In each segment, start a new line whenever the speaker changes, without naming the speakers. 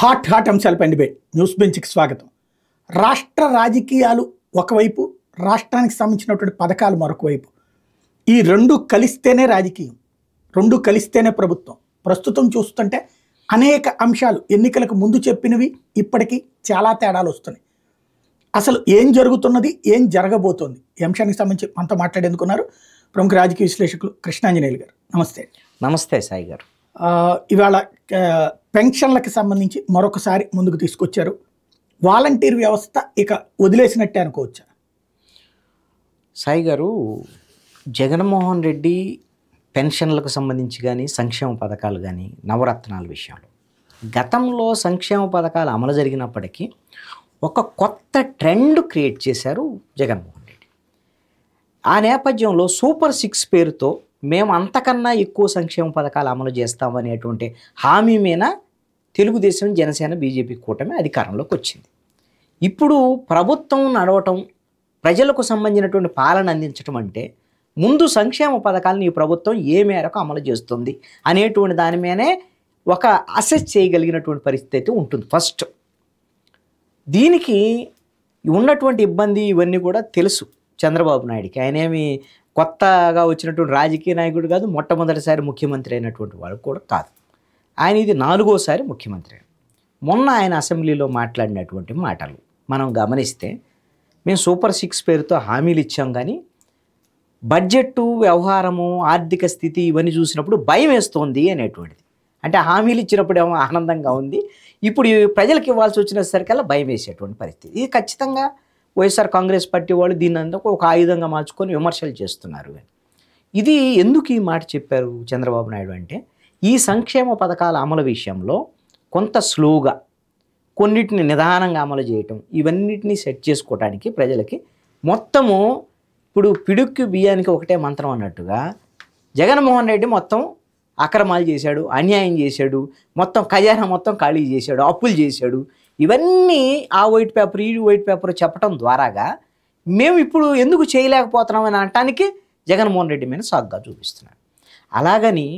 hot hot అంశాలపై బే news బెంచ్కి స్వాగతం రాష్ట్ర రాజకీయాలు ఒకవైపు రాష్ట్రానికి సంబంధించినటువంటి పథకాలు మరొక వైపు ఈ రెండు కలిస్తేనే రాజకీయం రెండు కలిస్తేనే ప్రభుత్వం ప్రస్తుతం చూస్తుంటే అనేక అంశాలు ఎన్నికలకు ముందు చెప్పినవి ఇప్పటికీ చాలా తేడాలు వస్తున్నాయి అసలు ఏం జరుగుతున్నది ఏం జరగబోతోంది ఈ అంశానికి సంబంధించి మనతో మాట్లాడేందుకున్నారు ప్రముఖ రాజకీయ విశ్లేషకులు కృష్ణాంజనేయులు గారు నమస్తే
నమస్తే సాయి గారు
ఇవాళ పెన్షన్లకు సంబంధించి మరొకసారి ముందుకు తీసుకొచ్చారు
వాలంటీర్ వ్యవస్థ ఇక వదిలేసినట్టే అనుకోవచ్చా సాయి గారు జగన్మోహన్ రెడ్డి పెన్షన్లకు సంబంధించి కానీ సంక్షేమ పథకాలు కానీ నవరత్నాల విషయాలు గతంలో సంక్షేమ పథకాలు అమలు జరిగినప్పటికీ ఒక కొత్త ట్రెండ్ క్రియేట్ చేశారు జగన్మోహన్ రెడ్డి ఆ నేపథ్యంలో సూపర్ సిక్స్ పేరుతో మేము అంతకన్నా ఎక్కువ సంక్షేమ పథకాలు అమలు చేస్తామనేటువంటి హామీ మీద తెలుగుదేశం జనసేన బీజేపీ కూటమి అధికారంలోకి వచ్చింది ఇప్పుడు ప్రభుత్వం నడవటం ప్రజలకు సంబంధించినటువంటి పాలన అందించడం అంటే ముందు సంక్షేమ పథకాలను ఈ ప్రభుత్వం ఏ మేరకు అమలు చేస్తుంది అనేటువంటి దాని మీదనే ఒక అసెస్ చేయగలిగినటువంటి పరిస్థితి ఉంటుంది ఫస్ట్ దీనికి ఉన్నటువంటి ఇబ్బంది ఇవన్నీ కూడా తెలుసు చంద్రబాబు నాయుడికి ఆయనేమి కొత్తగా వచ్చినటువంటి రాజకీయ నాయకుడు కాదు మొట్టమొదటిసారి ముఖ్యమంత్రి అయినటువంటి వాడు కూడా కాదు ఆయన ఇది నాలుగోసారి ముఖ్యమంత్రి మొన్న ఆయన అసెంబ్లీలో మాట్లాడినటువంటి మాటలు మనం గమనిస్తే మేము సూపర్ సిక్స్ పేరుతో హామీలు ఇచ్చాం కానీ బడ్జెట్టు వ్యవహారము ఆర్థిక స్థితి ఇవన్నీ చూసినప్పుడు భయం వేస్తోంది అనేటువంటిది అంటే హామీలు ఇచ్చినప్పుడు ఏమో ఆనందంగా ఉంది ఇప్పుడు ప్రజలకు ఇవ్వాల్సి వచ్చినసరికల్లా భయం వేసేటువంటి పరిస్థితి ఇది ఖచ్చితంగా వైఎస్ఆర్ కాంగ్రెస్ పార్టీ వాళ్ళు దీని అందుకు ఒక ఆయుధంగా మార్చుకొని విమర్శలు చేస్తున్నారు ఇది ఎందుకు ఈ మాట చెప్పారు చంద్రబాబు నాయుడు అంటే ఈ సంక్షేమ పథకాల అమలు విషయంలో కొంత స్లోగా కొన్నిటిని నిదానంగా అమలు చేయటం ఇవన్నిటిని సెట్ చేసుకోవడానికి ప్రజలకి మొత్తము ఇప్పుడు పిడుక్కి బియ్యానికి ఒకటే మంత్రం అన్నట్టుగా జగన్మోహన్ రెడ్డి మొత్తం అక్రమాలు చేశాడు అన్యాయం చేశాడు మొత్తం ఖజానా మొత్తం ఖాళీ చేశాడు అప్పులు చేశాడు ఇవన్నీ ఆ వైట్ పేపర్ ఈ వైట్ పేపర్ చెప్పడం ద్వారాగా మేము ఇప్పుడు ఎందుకు చేయలేకపోతున్నామని అనటానికి జగన్మోహన్ రెడ్డి మీద సాగ్గా చూపిస్తున్నాను అలాగని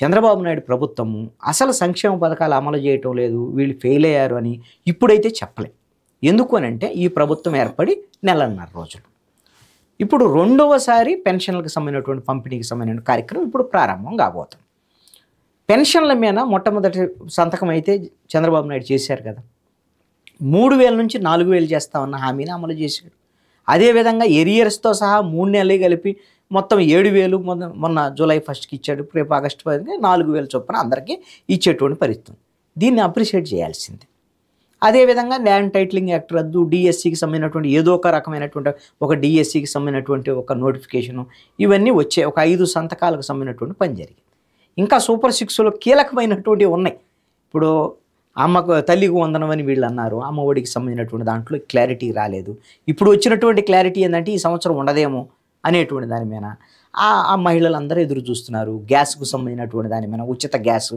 చంద్రబాబు నాయుడు ప్రభుత్వము అసలు సంక్షేమ పథకాలు అమలు చేయటం లేదు వీళ్ళు ఫెయిల్ అయ్యారు అని ఇప్పుడైతే చెప్పలేం ఎందుకు అని అంటే ఈ ప్రభుత్వం ఏర్పడి నెలన్నర రోజులు ఇప్పుడు రెండవసారి పెన్షన్లకు సంబంధించినటువంటి పంపిణీకి సంబంధించిన కార్యక్రమం ఇప్పుడు ప్రారంభం కాబోతుంది పెన్షన్ల మీద మొట్టమొదటి సంతకం అయితే చంద్రబాబు నాయుడు చేశారు కదా మూడు వేల నుంచి నాలుగు వేలు చేస్తామన్న హామీని అమలు చేశాడు అదేవిధంగా ఎరియర్స్తో సహా మూడు నెలలు కలిపి మొత్తం ఏడు వేలు మొన్న మొన్న జూలై ఫస్ట్కి ఇచ్చాడు రేపు ఆగస్టు పదికి నాలుగు వేలు చొప్పున అందరికీ ఇచ్చేటువంటి పరిస్థితి దీన్ని అప్రిషియేట్ చేయాల్సింది అదేవిధంగా ల్యాండ్ టైటిలింగ్ యాక్ట్ రద్దు డిఎస్సికి సంబంధించినటువంటి ఏదో ఒక రకమైనటువంటి ఒక డిఎస్సికి సంబంధించినటువంటి ఒక నోటిఫికేషను ఇవన్నీ వచ్చే ఒక ఐదు సంతకాలకు సంబంధించినటువంటి పని జరిగింది ఇంకా సూపర్ సిక్స్లో కీలకమైనటువంటి ఉన్నాయి ఇప్పుడు అమ్మకు తల్లికి వందనం అని వీళ్ళు అన్నారు అమ్మ ఒడికి సంబంధించినటువంటి దాంట్లో క్లారిటీ రాలేదు ఇప్పుడు వచ్చినటువంటి క్లారిటీ ఏంటంటే ఈ సంవత్సరం ఉండదేమో అనేటువంటి దాని మీద ఆ మహిళలందరూ ఎదురు చూస్తున్నారు గ్యాస్కు సంబంధించినటువంటి దాని మీద ఉచిత గ్యాస్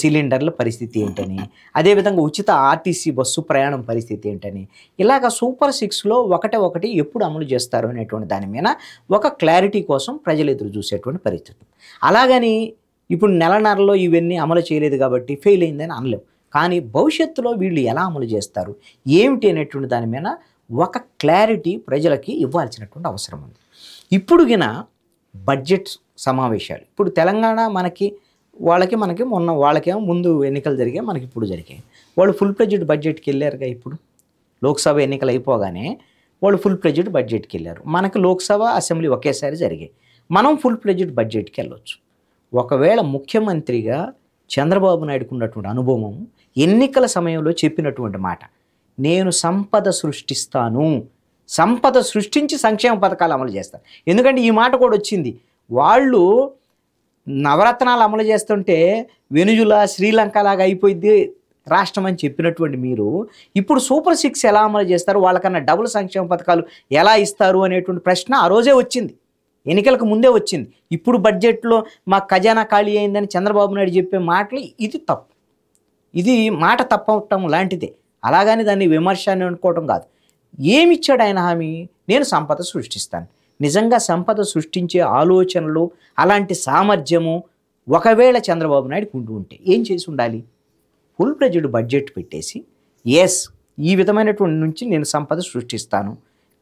సిలిండర్ల పరిస్థితి ఏంటని అదేవిధంగా ఉచిత ఆర్టీసీ బస్సు ప్రయాణం పరిస్థితి ఏంటని ఇలాగ సూపర్ సిక్స్లో ఒకటే ఒకటి ఎప్పుడు అమలు చేస్తారు అనేటువంటి దాని మీద ఒక క్లారిటీ కోసం ప్రజలు ఎదురు చూసేటువంటి పరిస్థితి అలాగని ఇప్పుడు నెలలో ఇవన్నీ అమలు చేయలేదు కాబట్టి ఫెయిల్ అయిందని అనలేము కానీ భవిష్యత్తులో వీళ్ళు ఎలా అమలు చేస్తారు ఏమిటి అనేటువంటి దాని మీద ఒక క్లారిటీ ప్రజలకి ఇవ్వాల్సినటువంటి అవసరం ఉంది ఇప్పుడుగిన బడ్జెట్ సమావేశాలు ఇప్పుడు తెలంగాణ మనకి వాళ్ళకి మనకి మొన్న వాళ్ళకేమో ముందు ఎన్నికలు జరిగాయి మనకి ఇప్పుడు జరిగాయి వాళ్ళు ఫుల్ ప్లెజ్డ్ బడ్జెట్కి వెళ్ళారుగా ఇప్పుడు లోక్సభ ఎన్నికలు అయిపోగానే వాళ్ళు ఫుల్ ప్లెజ్డ్ బడ్జెట్కి వెళ్ళారు మనకి లోక్సభ అసెంబ్లీ ఒకేసారి జరిగాయి మనం ఫుల్ ప్లెజ్డ్ బడ్జెట్కి వెళ్ళొచ్చు ఒకవేళ ముఖ్యమంత్రిగా చంద్రబాబు నాయుడుకు ఉన్నటువంటి అనుభవం ఎన్నికల సమయంలో చెప్పినటువంటి మాట నేను సంపద సృష్టిస్తాను సంపద సృష్టించి సంక్షేమ పథకాలు అమలు చేస్తారు ఎందుకంటే ఈ మాట కూడా వచ్చింది వాళ్ళు నవరత్నాలు అమలు చేస్తుంటే వెనుజుల శ్రీలంక లాగా అయిపోయింది రాష్ట్రం అని చెప్పినటువంటి మీరు ఇప్పుడు సూపర్ సిక్స్ ఎలా అమలు చేస్తారు వాళ్ళకన్నా డబుల్ సంక్షేమ పథకాలు ఎలా ఇస్తారు అనేటువంటి ప్రశ్న ఆ రోజే వచ్చింది ఎన్నికలకు ముందే వచ్చింది ఇప్పుడు బడ్జెట్లో మా ఖజానా ఖాళీ అయిందని చంద్రబాబు నాయుడు చెప్పే మాటలు ఇది తప్పు ఇది మాట తప్పటం లాంటిదే అలాగని దాన్ని విమర్శ అని అనుకోవటం కాదు ఏమిచ్చాడు ఆయన హామీ నేను సంపద సృష్టిస్తాను నిజంగా సంపద సృష్టించే ఆలోచనలు అలాంటి సామర్థ్యము ఒకవేళ చంద్రబాబు నాయుడు ఉండి ఉంటే ఏం చేసి ఉండాలి ఫుల్ ప్రజెడ్ బడ్జెట్ పెట్టేసి ఎస్ ఈ విధమైనటువంటి నుంచి నేను సంపద సృష్టిస్తాను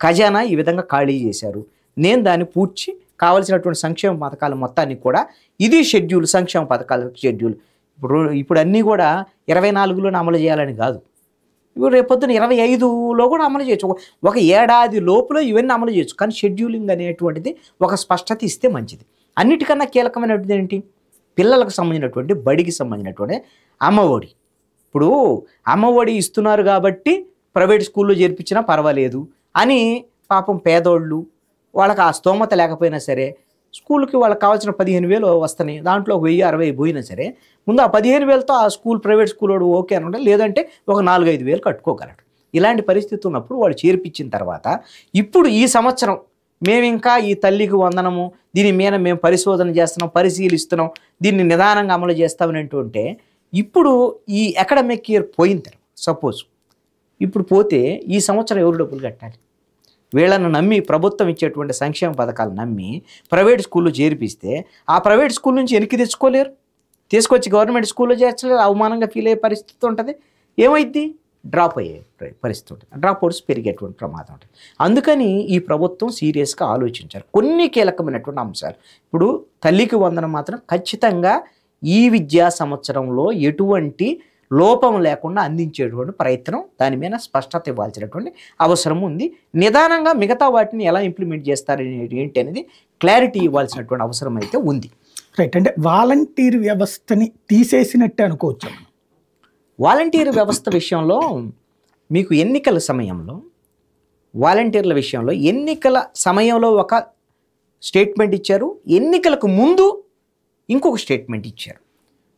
ఖజానా ఈ విధంగా ఖాళీ చేశారు నేను దాన్ని పూడ్చి కావలసినటువంటి సంక్షేమ పథకాల మొత్తాన్ని కూడా ఇది షెడ్యూల్ సంక్షేమ పథకాల షెడ్యూల్ ఇప్పుడు ఇప్పుడు అన్నీ కూడా ఇరవై నాలుగులోనే అమలు చేయాలని కాదు ఇప్పుడు రేపొద్దున ఇరవై ఐదులో కూడా అమలు చేయొచ్చు ఒక ఏడాది లోపల ఇవన్నీ అమలు చేయొచ్చు కానీ షెడ్యూలింగ్ అనేటువంటిది ఒక స్పష్టత ఇస్తే మంచిది అన్నిటికన్నా కీలకమైనటువంటిది ఏంటి పిల్లలకు సంబంధించినటువంటి బడికి సంబంధించినటువంటి అమ్మఒడి ఇప్పుడు అమ్మఒడి ఇస్తున్నారు కాబట్టి ప్రైవేట్ స్కూల్లో చేర్పించినా పర్వాలేదు అని పాపం పేదోళ్ళు వాళ్ళకి ఆ స్తోమత లేకపోయినా సరే స్కూల్కి వాళ్ళకి కావాల్సిన పదిహేను వేలు వస్తున్నాయి దాంట్లో ఒక వెయ్యి అరవై పోయినా సరే ముందు ఆ పదిహేను వేలతో ఆ స్కూల్ ప్రైవేట్ స్కూల్ వాడు ఓకే అని లేదంటే ఒక నాలుగైదు వేలు కట్టుకోగలడు ఇలాంటి పరిస్థితి ఉన్నప్పుడు వాళ్ళు చేర్పించిన తర్వాత ఇప్పుడు ఈ సంవత్సరం మేము ఇంకా ఈ తల్లికి వందనము దీని మీద మేము పరిశోధన చేస్తున్నాం పరిశీలిస్తున్నాం దీన్ని నిదానంగా అమలు చేస్తామని అంటుంటే ఇప్పుడు ఈ అకాడమిక్ ఇయర్ పోయిన తర్వాత సపోజ్ ఇప్పుడు పోతే ఈ సంవత్సరం ఎవరు డబ్బులు కట్టాలి వీళ్ళను నమ్మి ప్రభుత్వం ఇచ్చేటువంటి సంక్షేమ పథకాలు నమ్మి ప్రైవేట్ స్కూల్లో చేర్పిస్తే ఆ ప్రైవేట్ స్కూల్ నుంచి వెనక్కి తెచ్చుకోలేరు తీసుకొచ్చి గవర్నమెంట్ స్కూల్లో చేర్చలేరు అవమానంగా ఫీల్ అయ్యే పరిస్థితి ఉంటుంది ఏమైద్ది డ్రాప్ అయ్యే పరిస్థితి ఉంటుంది డ్రాప్ అవుట్స్ పెరిగేటువంటి ప్రమాదం ఉంటుంది అందుకని ఈ ప్రభుత్వం సీరియస్గా ఆలోచించారు కొన్ని కీలకమైనటువంటి అంశాలు ఇప్పుడు తల్లికి వందనం మాత్రం ఖచ్చితంగా ఈ విద్యా సంవత్సరంలో ఎటువంటి లోపం లేకుండా అందించేటువంటి ప్రయత్నం దాని మీద స్పష్టత ఇవ్వాల్సినటువంటి అవసరం ఉంది నిదానంగా మిగతా వాటిని ఎలా ఇంప్లిమెంట్ చేస్తారనేది ఏంటి అనేది క్లారిటీ ఇవ్వాల్సినటువంటి అవసరం అయితే ఉంది రైట్ అంటే వాలంటీర్ వ్యవస్థని తీసేసినట్టే అనుకోవచ్చు వాలంటీర్ వ్యవస్థ విషయంలో మీకు ఎన్నికల సమయంలో వాలంటీర్ల విషయంలో ఎన్నికల సమయంలో ఒక స్టేట్మెంట్ ఇచ్చారు ఎన్నికలకు ముందు ఇంకొక స్టేట్మెంట్ ఇచ్చారు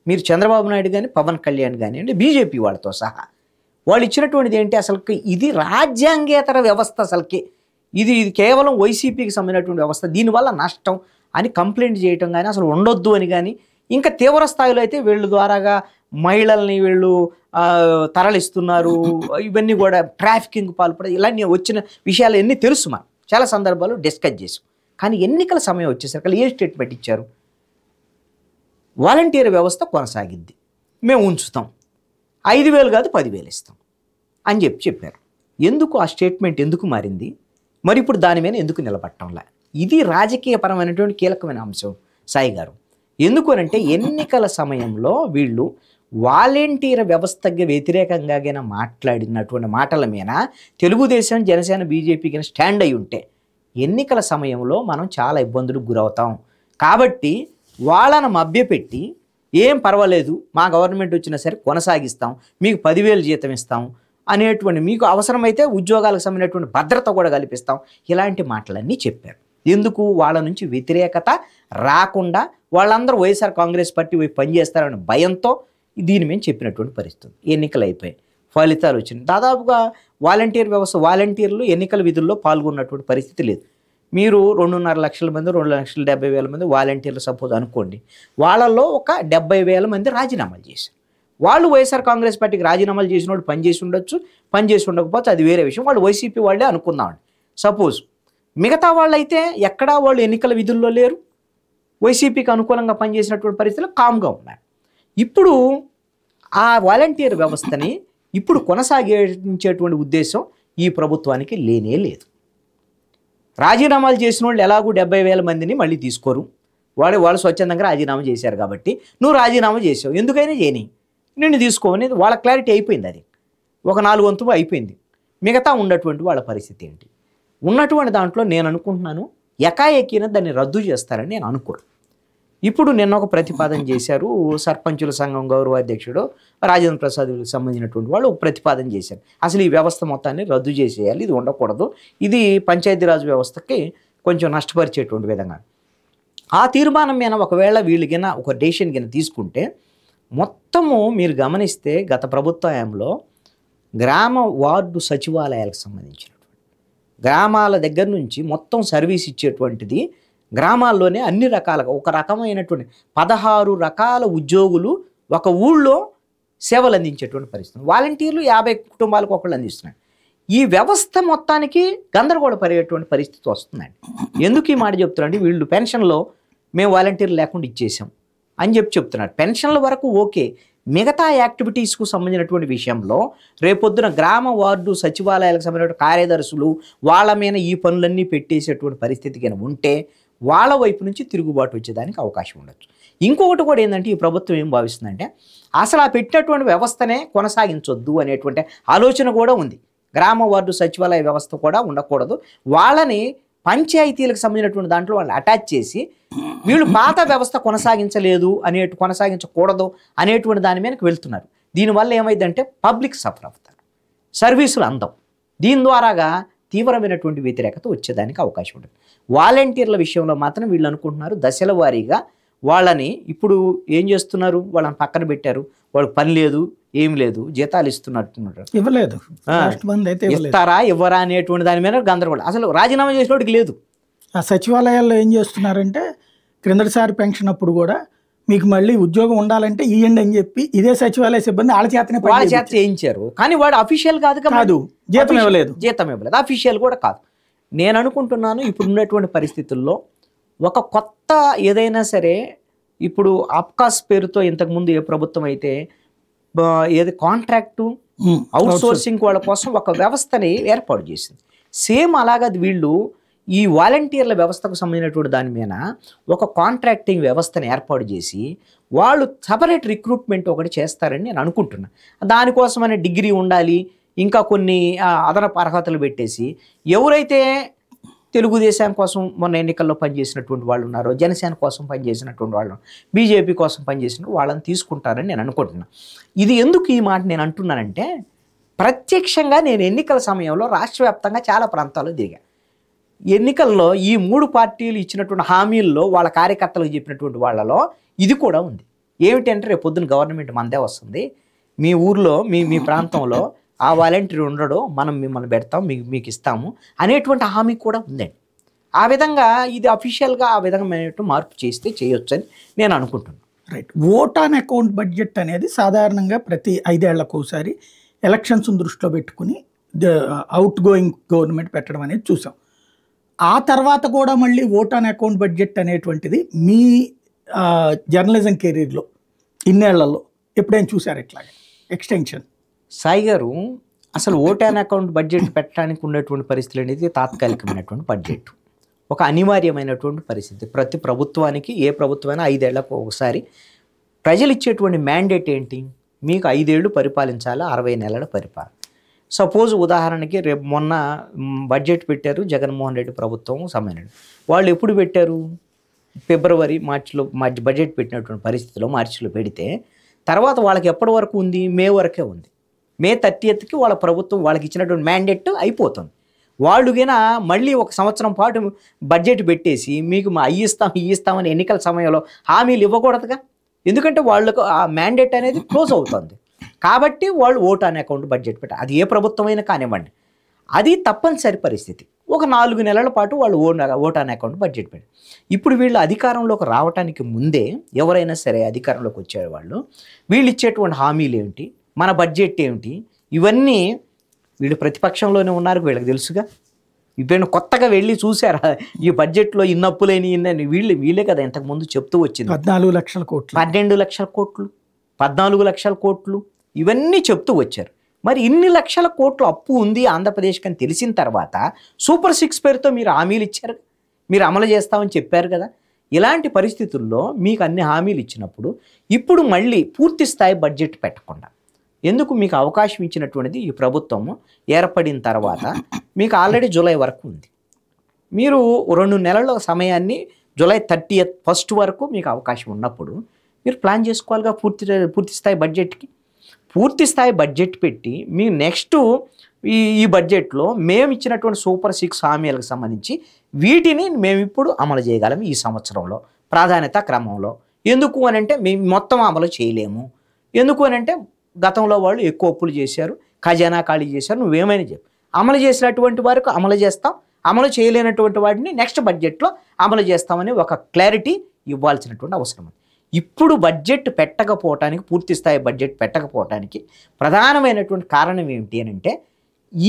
మీరు చంద్రబాబు నాయుడు కానీ పవన్ కళ్యాణ్ కానివ్వండి బీజేపీ వాళ్ళతో సహా వాళ్ళు ఇచ్చినటువంటిది ఏంటి అసలుకి ఇది రాజ్యాంగేతర వ్యవస్థ అసలుకి ఇది ఇది కేవలం వైసీపీకి సంబంధించినటువంటి వ్యవస్థ దీనివల్ల నష్టం అని కంప్లైంట్ చేయటం కానీ అసలు ఉండొద్దు అని కానీ ఇంకా తీవ్ర స్థాయిలో అయితే వీళ్ళ ద్వారాగా మహిళల్ని వీళ్ళు తరలిస్తున్నారు ఇవన్నీ కూడా ట్రాఫికింగ్ పాల్పడే ఇలా వచ్చిన విషయాలు ఎన్ని తెలుసు మనం చాలా సందర్భాలు డిస్కస్ చేసాం కానీ ఎన్నికల సమయం వచ్చేసరికి ఏ స్టేట్మెంట్ ఇచ్చారు వాలంటీర్ వ్యవస్థ కొనసాగిద్ది మేము ఉంచుతాం ఐదు వేలు కాదు పదివేలు ఇస్తాం అని చెప్పి చెప్పారు ఎందుకు ఆ స్టేట్మెంట్ ఎందుకు మారింది మరి ఇప్పుడు దాని మీద ఎందుకు నిలబట్టంలా ఇది రాజకీయపరమైనటువంటి కీలకమైన అంశం సాయి గారు ఎందుకు అనంటే ఎన్నికల సమయంలో వీళ్ళు వాలంటీర్ వ్యవస్థకి వ్యతిరేకంగా మాట్లాడినటువంటి మాటల మీద తెలుగుదేశం జనసేన బీజేపీకి స్టాండ్ అయి ఉంటే ఎన్నికల సమయంలో మనం చాలా ఇబ్బందులకు గురవుతాం కాబట్టి వాళ్ళను మభ్యపెట్టి ఏం పర్వాలేదు మా గవర్నమెంట్ వచ్చినా సరే కొనసాగిస్తాం మీకు పదివేలు జీతం ఇస్తాం అనేటువంటి మీకు అవసరమైతే ఉద్యోగాలకు సంబంధించినటువంటి భద్రత కూడా కల్పిస్తాం ఇలాంటి మాటలన్నీ చెప్పారు ఎందుకు వాళ్ళ నుంచి వ్యతిరేకత రాకుండా వాళ్ళందరూ వైఎస్ఆర్ కాంగ్రెస్ పార్టీ పోయి పనిచేస్తారనే భయంతో దీని మేము చెప్పినటువంటి పరిస్థితి ఎన్నికలు అయిపోయాయి ఫలితాలు వచ్చినాయి దాదాపుగా వాలంటీర్ వ్యవస్థ వాలంటీర్లు ఎన్నికల విధుల్లో పాల్గొన్నటువంటి పరిస్థితి లేదు మీరు రెండున్నర లక్షల మంది రెండు లక్షల డెబ్బై వేల మంది వాలంటీర్లు సపోజ్ అనుకోండి వాళ్ళల్లో ఒక డెబ్బై వేల మంది రాజీనామాలు చేశారు వాళ్ళు వైఎస్ఆర్ కాంగ్రెస్ పార్టీకి రాజీనామాలు చేసిన వాళ్ళు పనిచేసి ఉండొచ్చు పనిచేసి ఉండకపోతే అది వేరే విషయం వాళ్ళు వైసీపీ వాళ్ళే అనుకుందామండి సపోజ్ మిగతా వాళ్ళైతే ఎక్కడా వాళ్ళు ఎన్నికల విధుల్లో లేరు వైసీపీకి అనుకూలంగా పనిచేసినటువంటి పరిస్థితులు కామ్గా ఉన్నారు ఇప్పుడు ఆ వాలంటీర్ వ్యవస్థని ఇప్పుడు కొనసాగించేటువంటి ఉద్దేశం ఈ ప్రభుత్వానికి లేనే లేదు రాజీనామాలు చేసిన వాళ్ళు ఎలాగూ డెబ్బై వేల మందిని మళ్ళీ తీసుకోరు వాడు వాళ్ళు స్వచ్ఛందంగా రాజీనామా చేశారు కాబట్టి నువ్వు రాజీనామా చేసావు ఎందుకైనా చేయని నిన్ను తీసుకోవని వాళ్ళ క్లారిటీ అయిపోయింది అది ఒక నాలుగు వంతు అయిపోయింది మిగతా ఉన్నటువంటి వాళ్ళ పరిస్థితి ఏంటి ఉన్నటువంటి దాంట్లో నేను అనుకుంటున్నాను ఎక్కిన దాన్ని రద్దు చేస్తారని నేను అనుకోరు ఇప్పుడు నిన్న ఒక ప్రతిపాదన చేశారు సర్పంచుల సంఘం గౌరవ అధ్యక్షుడు రాజేంద్ర ప్రసాద్ సంబంధించినటువంటి వాళ్ళు ఒక ప్రతిపాదన చేశారు అసలు ఈ వ్యవస్థ మొత్తాన్ని రద్దు చేసేయాలి ఇది ఉండకూడదు ఇది పంచాయతీరాజ్ వ్యవస్థకి కొంచెం నష్టపరిచేటువంటి విధంగా ఆ తీర్మానం మీద ఒకవేళ వీళ్ళకిన ఒక డెసిషన్ కింద తీసుకుంటే మొత్తము మీరు గమనిస్తే గత ప్రభుత్వంలో గ్రామ వార్డు సచివాలయాలకు సంబంధించినటువంటి గ్రామాల దగ్గర నుంచి మొత్తం సర్వీస్ ఇచ్చేటువంటిది గ్రామాల్లోనే అన్ని రకాలుగా ఒక రకమైనటువంటి పదహారు రకాల ఉద్యోగులు ఒక ఊళ్ళో సేవలు అందించేటువంటి పరిస్థితి వాలంటీర్లు యాభై కుటుంబాలకు ఒకళ్ళు అందిస్తున్నారు ఈ వ్యవస్థ మొత్తానికి గందరగోళ పడేటువంటి పరిస్థితి వస్తుందండి ఎందుకు ఈ మాట చెప్తున్నారంటే వీళ్ళు పెన్షన్లో మేము వాలంటీర్లు లేకుండా ఇచ్చేసాం అని చెప్పి చెప్తున్నారు పెన్షన్ల వరకు ఓకే మిగతా యాక్టివిటీస్కు సంబంధించినటువంటి విషయంలో రేపొద్దున గ్రామ వార్డు సచివాలయాలకు సంబంధించిన కార్యదర్శులు వాళ్ళ మీద ఈ పనులన్నీ పెట్టేసేటువంటి పరిస్థితి కానీ ఉంటే వాళ్ళ వైపు నుంచి తిరుగుబాటు వచ్చేదానికి అవకాశం ఉండొచ్చు ఇంకొకటి కూడా ఏంటంటే ఈ ప్రభుత్వం ఏం భావిస్తుందంటే అసలు ఆ పెట్టినటువంటి వ్యవస్థనే కొనసాగించొద్దు అనేటువంటి ఆలోచన కూడా ఉంది గ్రామ వార్డు సచివాలయ వ్యవస్థ కూడా ఉండకూడదు వాళ్ళని పంచాయతీలకు సంబంధించినటువంటి దాంట్లో వాళ్ళు అటాచ్ చేసి వీళ్ళు పాత వ్యవస్థ కొనసాగించలేదు అనే కొనసాగించకూడదు అనేటువంటి దాని మీదకి వెళ్తున్నారు దీనివల్ల ఏమైందంటే పబ్లిక్ సఫర్ అవుతారు సర్వీసులు అందం దీని ద్వారాగా తీవ్రమైనటువంటి వ్యతిరేకత వచ్చేదానికి అవకాశం ఉంటుంది వాలంటీర్ల విషయంలో మాత్రం వీళ్ళు అనుకుంటున్నారు దశల వారీగా వాళ్ళని ఇప్పుడు ఏం చేస్తున్నారు వాళ్ళని పక్కన పెట్టారు వాళ్ళు పని లేదు ఏం లేదు జీతాలు ఇస్తున్నట్టు ఇవ్వలేదు ఇస్తారా ఇవ్వరా అనేటువంటి దాని మీద గందరగోళం అసలు రాజీనామా వాడికి లేదు
ఆ సచివాలయాల్లో ఏం చేస్తున్నారంటే క్రిందటిసారి పెన్షన్ అప్పుడు కూడా మీకు మళ్ళీ ఉద్యోగం ఉండాలంటే ఇయ్యండి అని చెప్పి ఇదే సచివాలయ సిబ్బంది వాళ్ళ వాళ్ళ చేత చేయించారు
కానీ వాడు అఫీషియల్ కాదు కాదు జీతం ఇవ్వలేదు జీతం ఇవ్వలేదు అఫీషియల్ కూడా కాదు నేను అనుకుంటున్నాను ఇప్పుడు ఉన్నటువంటి పరిస్థితుల్లో ఒక కొత్త ఏదైనా సరే ఇప్పుడు అప్కాస్ పేరుతో ఇంతకుముందు ఏ ప్రభుత్వం అయితే ఏది కాంట్రాక్టు అవుట్ సోర్సింగ్ వాళ్ళ కోసం ఒక వ్యవస్థని ఏర్పాటు చేసింది సేమ్ అలాగది వీళ్ళు ఈ వాలంటీర్ల వ్యవస్థకు సంబంధించినటువంటి దాని మీద ఒక కాంట్రాక్టింగ్ వ్యవస్థను ఏర్పాటు చేసి వాళ్ళు సపరేట్ రిక్రూట్మెంట్ ఒకటి చేస్తారని నేను అనుకుంటున్నాను దానికోసమనే డిగ్రీ ఉండాలి ఇంకా కొన్ని అదనపు అర్హతలు పెట్టేసి ఎవరైతే తెలుగుదేశం కోసం మొన్న ఎన్నికల్లో పనిచేసినటువంటి వాళ్ళు ఉన్నారో జనసేన కోసం పనిచేసినటువంటి వాళ్ళు బీజేపీ కోసం పనిచేసిన వాళ్ళని తీసుకుంటారని నేను అనుకుంటున్నాను ఇది ఎందుకు ఈ మాట నేను అంటున్నానంటే ప్రత్యక్షంగా నేను ఎన్నికల సమయంలో రాష్ట్ర చాలా ప్రాంతాల్లో దిగాను ఎన్నికల్లో ఈ మూడు పార్టీలు ఇచ్చినటువంటి హామీల్లో వాళ్ళ కార్యకర్తలకు చెప్పినటువంటి వాళ్ళలో ఇది కూడా ఉంది ఏమిటంటే రేపు పొద్దున గవర్నమెంట్ మందే వస్తుంది మీ ఊర్లో మీ మీ ప్రాంతంలో ఆ వాలంటీర్ ఉండడు మనం మిమ్మల్ని పెడతాం మీకు మీకు ఇస్తాము అనేటువంటి హామీ కూడా ఉందండి ఆ విధంగా ఇది అఫీషియల్గా ఆ విధంగా మార్పు చేస్తే చేయొచ్చు అని నేను అనుకుంటున్నాను right vote
on account budget అనేది సాధారణంగా ప్రతి ఐదేళ్లకు ఒకసారి ఎలక్షన్స్ దృష్టిలో పెట్టుకుని అవుట్ గోయింగ్ గవర్నమెంట్ పెట్టడం అనేది చూసాం ఆ తర్వాత కూడా మళ్ళీ ఓట్ ఆన్ అకౌంట్ బడ్జెట్ అనేటువంటిది మీ జర్నలిజం కెరీర్లో
ఇన్నేళ్లలో ఎప్పుడైనా చూశారు ఇట్లాగే ఎక్స్టెన్షన్ సాయి గారు అసలు ఓట్ ఆన్ అకౌంట్ బడ్జెట్ పెట్టడానికి ఉన్నటువంటి పరిస్థితులు అనేది తాత్కాలికమైనటువంటి బడ్జెట్ ఒక అనివార్యమైనటువంటి పరిస్థితి ప్రతి ప్రభుత్వానికి ఏ ప్రభుత్వమైనా ఐదేళ్లకు ఒకసారి ప్రజలు ఇచ్చేటువంటి మ్యాండేట్ ఏంటి మీకు ఐదేళ్లు పరిపాలించాలా అరవై నెలల పరిపాలన సపోజ్ ఉదాహరణకి రేపు మొన్న బడ్జెట్ పెట్టారు జగన్మోహన్ రెడ్డి ప్రభుత్వం సమయం వాళ్ళు ఎప్పుడు పెట్టారు ఫిబ్రవరి మార్చిలో మార్చి బడ్జెట్ పెట్టినటువంటి పరిస్థితిలో మార్చిలో పెడితే తర్వాత వాళ్ళకి ఎప్పటి వరకు ఉంది మే వరకే ఉంది మే థర్టీ వాళ్ళ ప్రభుత్వం వాళ్ళకి ఇచ్చినటువంటి మ్యాండేట్ అయిపోతుంది వాళ్ళు కన్నా మళ్ళీ ఒక సంవత్సరం పాటు బడ్జెట్ పెట్టేసి మీకు మా ఇస్తాం ఇస్తామని ఎన్నికల సమయంలో హామీలు ఇవ్వకూడదుగా ఎందుకంటే వాళ్ళకు ఆ మ్యాండేట్ అనేది క్లోజ్ అవుతుంది కాబట్టి వాళ్ళు ఓట్ అనే అకౌంట్ బడ్జెట్ పెట్టారు అది ఏ ప్రభుత్వమైనా కానివ్వండి అది తప్పనిసరి పరిస్థితి ఒక నాలుగు నెలల పాటు వాళ్ళు ఓన్ ఓట్ అనే అకౌంట్ బడ్జెట్ పెట్టారు ఇప్పుడు వీళ్ళు అధికారంలోకి రావడానికి ముందే ఎవరైనా సరే అధికారంలోకి వచ్చారు వాళ్ళు వీళ్ళు ఇచ్చేటువంటి హామీలు ఏమిటి మన బడ్జెట్ ఏమిటి ఇవన్నీ వీళ్ళు ప్రతిపక్షంలోనే ఉన్నారు వీళ్ళకి తెలుసుగా ఇప్పుడు కొత్తగా వెళ్ళి చూసారా ఈ బడ్జెట్లో ఇన్నప్పులేని అప్పులేని వీళ్ళు వీళ్ళే కదా ఇంతకుముందు చెప్తూ వచ్చింది పద్నాలుగు లక్షల కోట్లు పన్నెండు లక్షల కోట్లు పద్నాలుగు లక్షల కోట్లు ఇవన్నీ చెప్తూ వచ్చారు మరి ఇన్ని లక్షల కోట్ల అప్పు ఉంది ఆంధ్రప్రదేశ్కి అని తెలిసిన తర్వాత సూపర్ సిక్స్ పేరుతో మీరు హామీలు ఇచ్చారు మీరు అమలు చేస్తామని చెప్పారు కదా ఇలాంటి పరిస్థితుల్లో మీకు అన్ని హామీలు ఇచ్చినప్పుడు ఇప్పుడు మళ్ళీ పూర్తి స్థాయి బడ్జెట్ పెట్టకుండా ఎందుకు మీకు అవకాశం ఇచ్చినటువంటిది ఈ ప్రభుత్వము ఏర్పడిన తర్వాత మీకు ఆల్రెడీ జూలై వరకు ఉంది మీరు రెండు నెలల సమయాన్ని జూలై థర్టీ ఫస్ట్ వరకు మీకు అవకాశం ఉన్నప్పుడు మీరు ప్లాన్ చేసుకోవాలిగా పూర్తి పూర్తి స్థాయి బడ్జెట్కి పూర్తి స్థాయి బడ్జెట్ పెట్టి మీ నెక్స్ట్ ఈ ఈ బడ్జెట్లో మేము ఇచ్చినటువంటి సూపర్ సిక్స్ హామీలకు సంబంధించి వీటిని మేము ఇప్పుడు అమలు చేయగలం ఈ సంవత్సరంలో ప్రాధాన్యత క్రమంలో ఎందుకు అని అంటే మేము మొత్తం అమలు చేయలేము ఎందుకు అని అంటే గతంలో వాళ్ళు ఎక్కువ అప్పులు చేశారు ఖజానా ఖాళీ చేశారు నువ్వేమైనా చెప్పు అమలు చేసినటువంటి వారికి అమలు చేస్తాం అమలు చేయలేనటువంటి వాటిని నెక్స్ట్ బడ్జెట్లో అమలు చేస్తామని ఒక క్లారిటీ ఇవ్వాల్సినటువంటి అవసరం ఉంది ఇప్పుడు బడ్జెట్ పెట్టకపోవటానికి పూర్తి స్థాయి బడ్జెట్ పెట్టకపోవటానికి ప్రధానమైనటువంటి కారణం ఏమిటి అని అంటే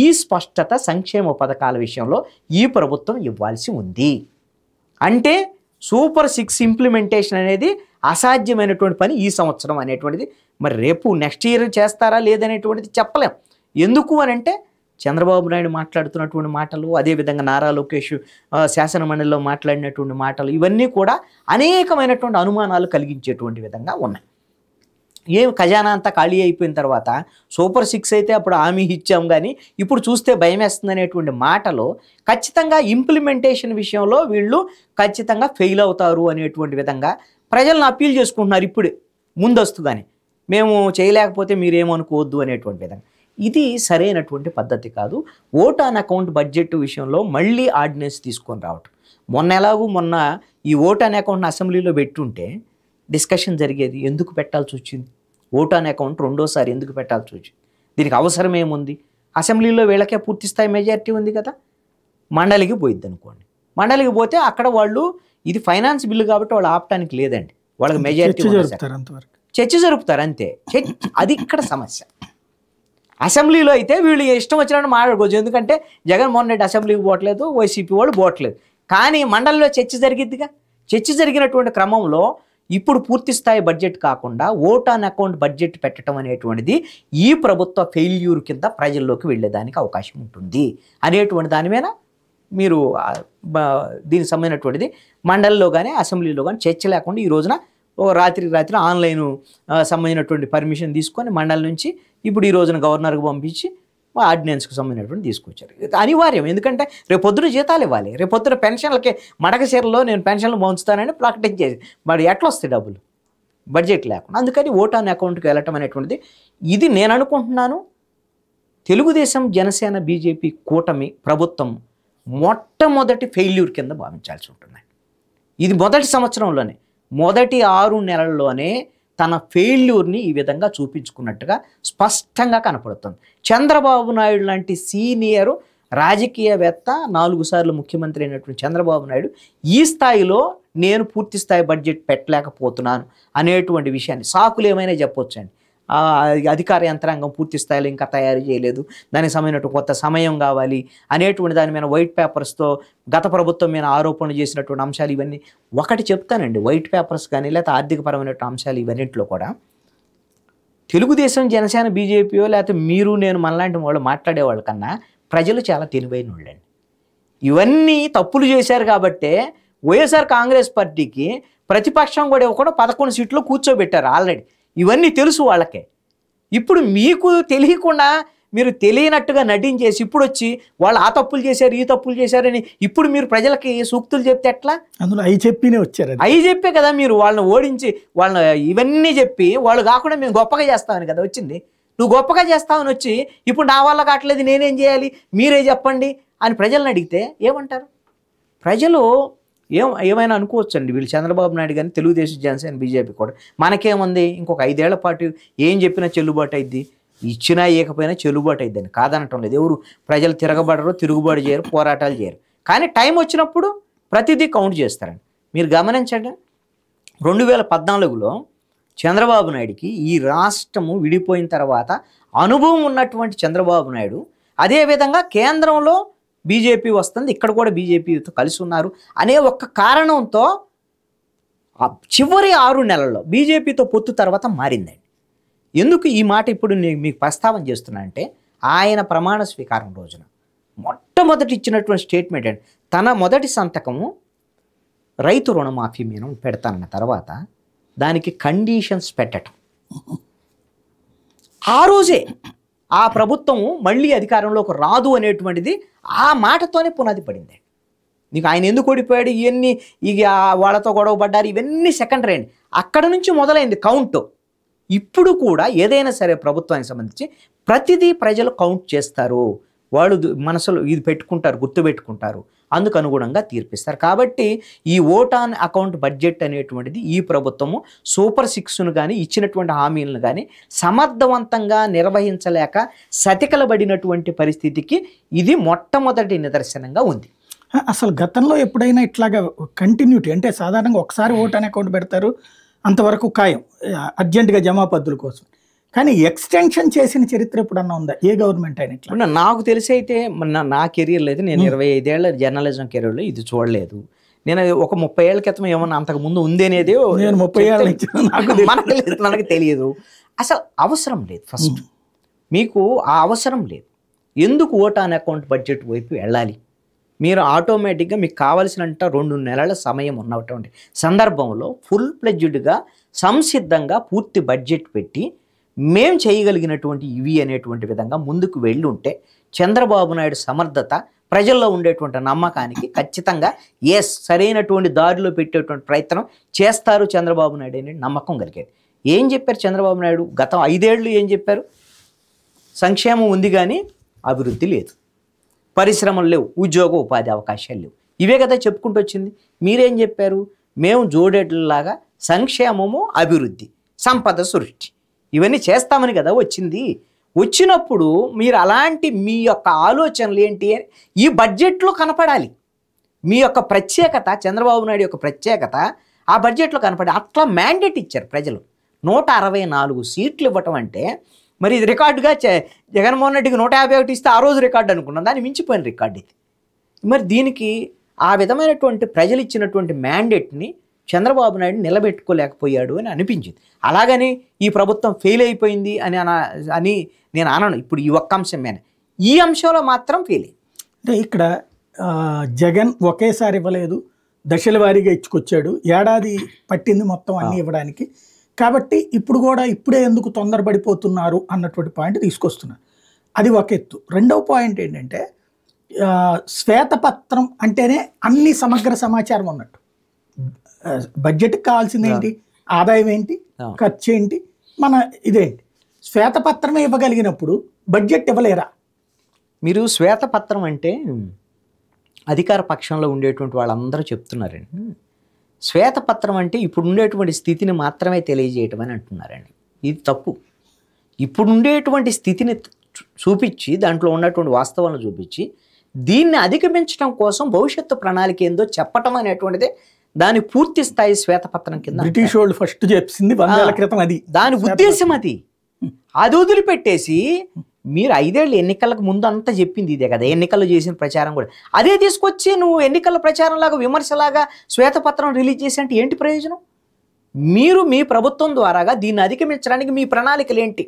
ఈ స్పష్టత సంక్షేమ పథకాల విషయంలో ఈ ప్రభుత్వం ఇవ్వాల్సి ఉంది అంటే సూపర్ సిక్స్ ఇంప్లిమెంటేషన్ అనేది అసాధ్యమైనటువంటి పని ఈ సంవత్సరం అనేటువంటిది మరి రేపు నెక్స్ట్ ఇయర్ చేస్తారా లేదనేటువంటిది చెప్పలేం ఎందుకు అనంటే చంద్రబాబు నాయుడు మాట్లాడుతున్నటువంటి మాటలు అదేవిధంగా నారా లోకేష్ శాసనమండలిలో మాట్లాడినటువంటి మాటలు ఇవన్నీ కూడా అనేకమైనటువంటి అనుమానాలు కలిగించేటువంటి విధంగా ఉన్నాయి ఏం ఖజానా అంతా ఖాళీ అయిపోయిన తర్వాత సూపర్ సిక్స్ అయితే అప్పుడు హామీ ఇచ్చాం కానీ ఇప్పుడు చూస్తే భయం వేస్తుంది మాటలో ఖచ్చితంగా ఇంప్లిమెంటేషన్ విషయంలో వీళ్ళు ఖచ్చితంగా ఫెయిల్ అవుతారు అనేటువంటి విధంగా ప్రజలను అప్పీల్ చేసుకుంటున్నారు ఇప్పుడే ముందస్తుగానే మేము చేయలేకపోతే మీరేమనుకోవద్దు అనేటువంటి విధంగా ఇది సరైనటువంటి పద్ధతి కాదు ఓట్ ఆన్ అకౌంట్ బడ్జెట్ విషయంలో మళ్ళీ ఆర్డినెన్స్ తీసుకొని రావటం మొన్న ఎలాగూ మొన్న ఈ ఓట్ ఆన్ అకౌంట్ని అసెంబ్లీలో పెట్టుంటే డిస్కషన్ జరిగేది ఎందుకు పెట్టాల్సి వచ్చింది ఓట్ ఆన్ అకౌంట్ రెండోసారి ఎందుకు పెట్టాల్సి వచ్చింది దీనికి అవసరం ఏముంది అసెంబ్లీలో వీళ్ళకే పూర్తి స్థాయి మెజారిటీ ఉంది కదా మండలికి పోయిద్ది అనుకోండి మండలికి పోతే అక్కడ వాళ్ళు ఇది ఫైనాన్స్ బిల్లు కాబట్టి వాళ్ళు ఆపటానికి లేదండి వాళ్ళకి మెజారిటీ చర్చ జరుపుతారు అంతే అది ఇక్కడ సమస్య అసెంబ్లీలో అయితే వీళ్ళు ఇష్టం వచ్చినట్టు మాట్లాడుకోవచ్చు ఎందుకంటే జగన్మోహన్ రెడ్డి అసెంబ్లీకి పోవట్లేదు వైసీపీ వాళ్ళు పోవట్లేదు కానీ మండలిలో చర్చ జరిగిద్దిగా చర్చ జరిగినటువంటి క్రమంలో ఇప్పుడు పూర్తి స్థాయి బడ్జెట్ కాకుండా ఓట్ ఆన్ అకౌంట్ బడ్జెట్ పెట్టడం అనేటువంటిది ఈ ప్రభుత్వ ఫెయిల్యూర్ కింద ప్రజల్లోకి వెళ్ళేదానికి అవకాశం ఉంటుంది అనేటువంటి దాని మీద మీరు దీనికి సంబంధించినటువంటిది మండలిలో కానీ అసెంబ్లీలో కానీ చర్చ లేకుండా ఈ రోజున రాత్రి రాత్రి ఆన్లైన్ సంబంధించినటువంటి పర్మిషన్ తీసుకొని మండలి నుంచి ఇప్పుడు ఈ రోజున గవర్నర్కి పంపించి ఆర్డినెన్స్కి సంబంధించినటువంటి తీసుకొచ్చారు అనివార్యం ఎందుకంటే రేపు పొద్దున జీతాలు ఇవ్వాలి రేపు పొద్దున పెన్షన్లకి మడకశీరలో నేను పెన్షన్లు పంచుతానని ప్రకటన మరి ఎట్లా వస్తాయి డబ్బులు బడ్జెట్ లేకుండా అందుకని ఓట్ ఆన్ అకౌంట్కి వెళ్ళటం అనేటువంటిది ఇది నేను అనుకుంటున్నాను తెలుగుదేశం జనసేన బీజేపీ కూటమి ప్రభుత్వం మొట్టమొదటి ఫెయిల్యూర్ కింద భావించాల్సి ఉంటుంది ఇది మొదటి సంవత్సరంలోనే మొదటి ఆరు నెలల్లోనే తన ఫెయిల్యూర్ని ఈ విధంగా చూపించుకున్నట్టుగా స్పష్టంగా కనపడుతుంది చంద్రబాబు నాయుడు లాంటి సీనియరు రాజకీయవేత్త నాలుగు సార్లు ముఖ్యమంత్రి అయినటువంటి చంద్రబాబు నాయుడు ఈ స్థాయిలో నేను పూర్తి స్థాయి బడ్జెట్ పెట్టలేకపోతున్నాను అనేటువంటి విషయాన్ని సాకులు ఏమైనా చెప్పొచ్చండి అధికార యంత్రాంగం పూర్తి స్థాయిలో ఇంకా తయారు చేయలేదు దానికి సంబంధించిన కొత్త సమయం కావాలి అనేటువంటి దాని మీద వైట్ పేపర్స్తో గత ప్రభుత్వం మీద ఆరోపణలు చేసినటువంటి అంశాలు ఇవన్నీ ఒకటి చెప్తానండి వైట్ పేపర్స్ కానీ లేకపోతే ఆర్థికపరమైనటువంటి అంశాలు ఇవన్నింటిలో కూడా తెలుగుదేశం జనసేన బీజేపీయో లేకపోతే మీరు నేను మనలాంటి వాళ్ళు మాట్లాడేవాళ్ళ కన్నా ప్రజలు చాలా తెలివైన వాళ్ళండి ఇవన్నీ తప్పులు చేశారు కాబట్టే వైఎస్ఆర్ కాంగ్రెస్ పార్టీకి ప్రతిపక్షం కూడా ఇవ్వకుండా పదకొండు సీట్లు కూర్చోబెట్టారు ఆల్రెడీ ఇవన్నీ తెలుసు వాళ్ళకే ఇప్పుడు మీకు తెలియకుండా మీరు తెలియనట్టుగా నటించేసి ఇప్పుడు వచ్చి వాళ్ళు ఆ తప్పులు చేశారు ఈ తప్పులు చేశారని ఇప్పుడు మీరు ప్రజలకి సూక్తులు చెప్తే ఎట్లా అందులో అవి చెప్పినే వచ్చారు అవి చెప్పే కదా మీరు వాళ్ళని ఓడించి వాళ్ళని ఇవన్నీ చెప్పి వాళ్ళు కాకుండా మేము గొప్పగా చేస్తామని కదా వచ్చింది నువ్వు గొప్పగా చేస్తామని వచ్చి ఇప్పుడు నా వల్ల కావట్లేదు నేనేం చేయాలి మీరే చెప్పండి అని ప్రజలను అడిగితే ఏమంటారు ప్రజలు ఏం ఏమైనా అనుకోవచ్చండి వీళ్ళు చంద్రబాబు నాయుడు కానీ తెలుగుదేశం జనసేన బీజేపీ కూడా మనకేముంది ఇంకొక ఐదేళ్ల పాటు ఏం చెప్పినా చెల్లుబాటు అయింది ఇచ్చినా ఇకపోయినా చెల్లుబాటు అయిద్దని కాదనటం లేదు ఎవరు ప్రజలు తిరగబడరు తిరుగుబాటు చేయరు పోరాటాలు చేయరు కానీ టైం వచ్చినప్పుడు ప్రతిదీ కౌంట్ చేస్తారండి మీరు గమనించండి రెండు వేల పద్నాలుగులో చంద్రబాబు నాయుడికి ఈ రాష్ట్రము విడిపోయిన తర్వాత అనుభవం ఉన్నటువంటి చంద్రబాబు నాయుడు అదేవిధంగా కేంద్రంలో బీజేపీ వస్తుంది ఇక్కడ కూడా బీజేపీతో కలిసి ఉన్నారు అనే ఒక్క కారణంతో చివరి ఆరు నెలల్లో బీజేపీతో పొత్తు తర్వాత మారిందండి ఎందుకు ఈ మాట ఇప్పుడు నేను మీకు ప్రస్తావన చేస్తున్నానంటే ఆయన ప్రమాణ స్వీకారం రోజున మొట్టమొదటి ఇచ్చినటువంటి స్టేట్మెంట్ అండి తన మొదటి సంతకము రైతు రుణమాఫీ మీద పెడతానన్న తర్వాత దానికి కండిషన్స్ పెట్టడం ఆ రోజే ఆ ప్రభుత్వం మళ్ళీ అధికారంలోకి రాదు అనేటువంటిది ఆ మాటతోనే పునాది పడింది నీకు ఆయన ఎందుకు ఓడిపోయాడు ఇవన్నీ ఇక వాళ్ళతో గొడవ పడ్డారు ఇవన్నీ సెకండరీ అండి అక్కడ నుంచి మొదలైంది కౌంటు ఇప్పుడు కూడా ఏదైనా సరే ప్రభుత్వానికి సంబంధించి ప్రతిదీ ప్రజలు కౌంట్ చేస్తారు వాళ్ళు మనసులో ఇది పెట్టుకుంటారు గుర్తుపెట్టుకుంటారు అందుకు అనుగుణంగా తీర్పిస్తారు కాబట్టి ఈ ఓట్ ఆన్ అకౌంట్ బడ్జెట్ అనేటువంటిది ఈ ప్రభుత్వము సూపర్ సిక్స్ను కానీ ఇచ్చినటువంటి హామీలను కానీ సమర్థవంతంగా నిర్వహించలేక సతికలబడినటువంటి పరిస్థితికి ఇది మొట్టమొదటి నిదర్శనంగా ఉంది
అసలు గతంలో ఎప్పుడైనా ఇట్లాగా కంటిన్యూటీ అంటే సాధారణంగా ఒకసారి ఓట్ అకౌంట్ పెడతారు అంతవరకు ఖాయం అర్జెంటుగా జమాపద్దుల కోసం కానీ ఎక్స్టెన్షన్ చేసిన చరిత్ర ఎప్పుడన్నా ఉందా ఏ గవర్నమెంట్ అయినా
నాకు తెలిసి అయితే నా కెరీర్లో అయితే నేను ఇరవై ఐదేళ్ల జర్నలిజం కెరీర్లో ఇది చూడలేదు నేను ఒక ముప్పై ఏళ్ళ క్రితం ఏమన్నా అంతకు ముందు ఉంది అనేది నేను ముప్పై ఏళ్ళ నాకు తెలియదు అసలు అవసరం లేదు ఫస్ట్ మీకు ఆ అవసరం లేదు ఎందుకు ఓట్ ఆన్ అకౌంట్ బడ్జెట్ వైపు వెళ్ళాలి మీరు ఆటోమేటిక్గా మీకు కావలసినంత రెండు నెలల సమయం ఉన్నటువంటి సందర్భంలో ఫుల్ ప్లెడ్జ్డ్గా సంసిద్ధంగా పూర్తి బడ్జెట్ పెట్టి మేం చేయగలిగినటువంటి ఇవి అనేటువంటి విధంగా ముందుకు వెళ్ళి ఉంటే చంద్రబాబు నాయుడు సమర్థత ప్రజల్లో ఉండేటువంటి నమ్మకానికి ఖచ్చితంగా ఏ సరైనటువంటి దారిలో పెట్టేటువంటి ప్రయత్నం చేస్తారు చంద్రబాబు నాయుడు అనే నమ్మకం కలిగేది ఏం చెప్పారు చంద్రబాబు నాయుడు గత ఐదేళ్లు ఏం చెప్పారు సంక్షేమం ఉంది కానీ అభివృద్ధి లేదు పరిశ్రమలు లేవు ఉద్యోగ ఉపాధి అవకాశాలు లేవు ఇవే కదా చెప్పుకుంటూ వచ్చింది మీరేం చెప్పారు మేము జోడేట్లలాగా సంక్షేమము అభివృద్ధి సంపద సృష్టి ఇవన్నీ చేస్తామని కదా వచ్చింది వచ్చినప్పుడు మీరు అలాంటి మీ యొక్క ఆలోచనలు ఏంటి ఈ బడ్జెట్లో కనపడాలి మీ యొక్క ప్రత్యేకత చంద్రబాబు నాయుడు యొక్క ప్రత్యేకత ఆ బడ్జెట్లో కనపడి అట్లా మ్యాండేట్ ఇచ్చారు ప్రజలు నూట అరవై నాలుగు సీట్లు ఇవ్వటం అంటే మరి ఇది రికార్డుగా జగన్మోహన్ రెడ్డికి నూట యాభై ఒకటి ఇస్తే ఆ రోజు రికార్డు అనుకున్నాం దాన్ని మించిపోయిన రికార్డు ఇది మరి దీనికి ఆ విధమైనటువంటి ప్రజలు ఇచ్చినటువంటి మ్యాండేట్ని చంద్రబాబు నాయుడు నిలబెట్టుకోలేకపోయాడు అని అనిపించింది అలాగని ఈ ప్రభుత్వం ఫెయిల్ అయిపోయింది అని అని నేను అనను ఇప్పుడు ఈ ఒక్క అంశం మీద ఈ అంశంలో మాత్రం ఫెయిల్ అంటే ఇక్కడ
జగన్ ఒకేసారి ఇవ్వలేదు దశల వారీగా ఇచ్చుకొచ్చాడు ఏడాది పట్టింది మొత్తం అన్నీ ఇవ్వడానికి కాబట్టి ఇప్పుడు కూడా ఇప్పుడే ఎందుకు తొందరపడిపోతున్నారు అన్నటువంటి పాయింట్ తీసుకొస్తున్నారు అది ఒక ఎత్తు రెండవ పాయింట్ ఏంటంటే శ్వేతపత్రం అంటేనే అన్ని సమగ్ర సమాచారం ఉన్నట్టు బడ్జెట్కి కావాల్సింది ఏంటి ఆదాయం ఏంటి ఖర్చు ఏంటి
మన ఇదేంటి శ్వేతపత్రం ఇవ్వగలిగినప్పుడు బడ్జెట్ ఇవ్వలేరా మీరు శ్వేతపత్రం అంటే అధికార పక్షంలో ఉండేటువంటి వాళ్ళందరూ చెప్తున్నారండి శ్వేతపత్రం అంటే ఇప్పుడు ఉండేటువంటి స్థితిని మాత్రమే తెలియజేయటం అని అంటున్నారండి ఇది తప్పు ఇప్పుడు ఉండేటువంటి స్థితిని చూపించి దాంట్లో ఉన్నటువంటి వాస్తవాలను చూపించి దీన్ని అధిగమించడం కోసం భవిష్యత్తు ప్రణాళిక ఏందో చెప్పటం అనేటువంటిదే దాని పూర్తి స్థాయి శ్వేతపత్రం కింద బ్రిటిష్ వాళ్ళు ఫస్ట్ చెప్పింది క్రితం అది దాని ఉద్దేశం అది అది వదిలిపెట్టేసి మీరు ఐదేళ్ళు ఎన్నికలకు ముందు అంతా చెప్పింది ఇదే కదా ఎన్నికల్లో చేసిన ప్రచారం కూడా అదే తీసుకొచ్చి నువ్వు ఎన్నికల ప్రచారంలాగా విమర్శలాగా శ్వేతపత్రం రిలీజ్ చేసి అంటే ఏంటి ప్రయోజనం మీరు మీ ప్రభుత్వం ద్వారాగా దీన్ని అధిగమించడానికి మీ ప్రణాళికలు ఏంటి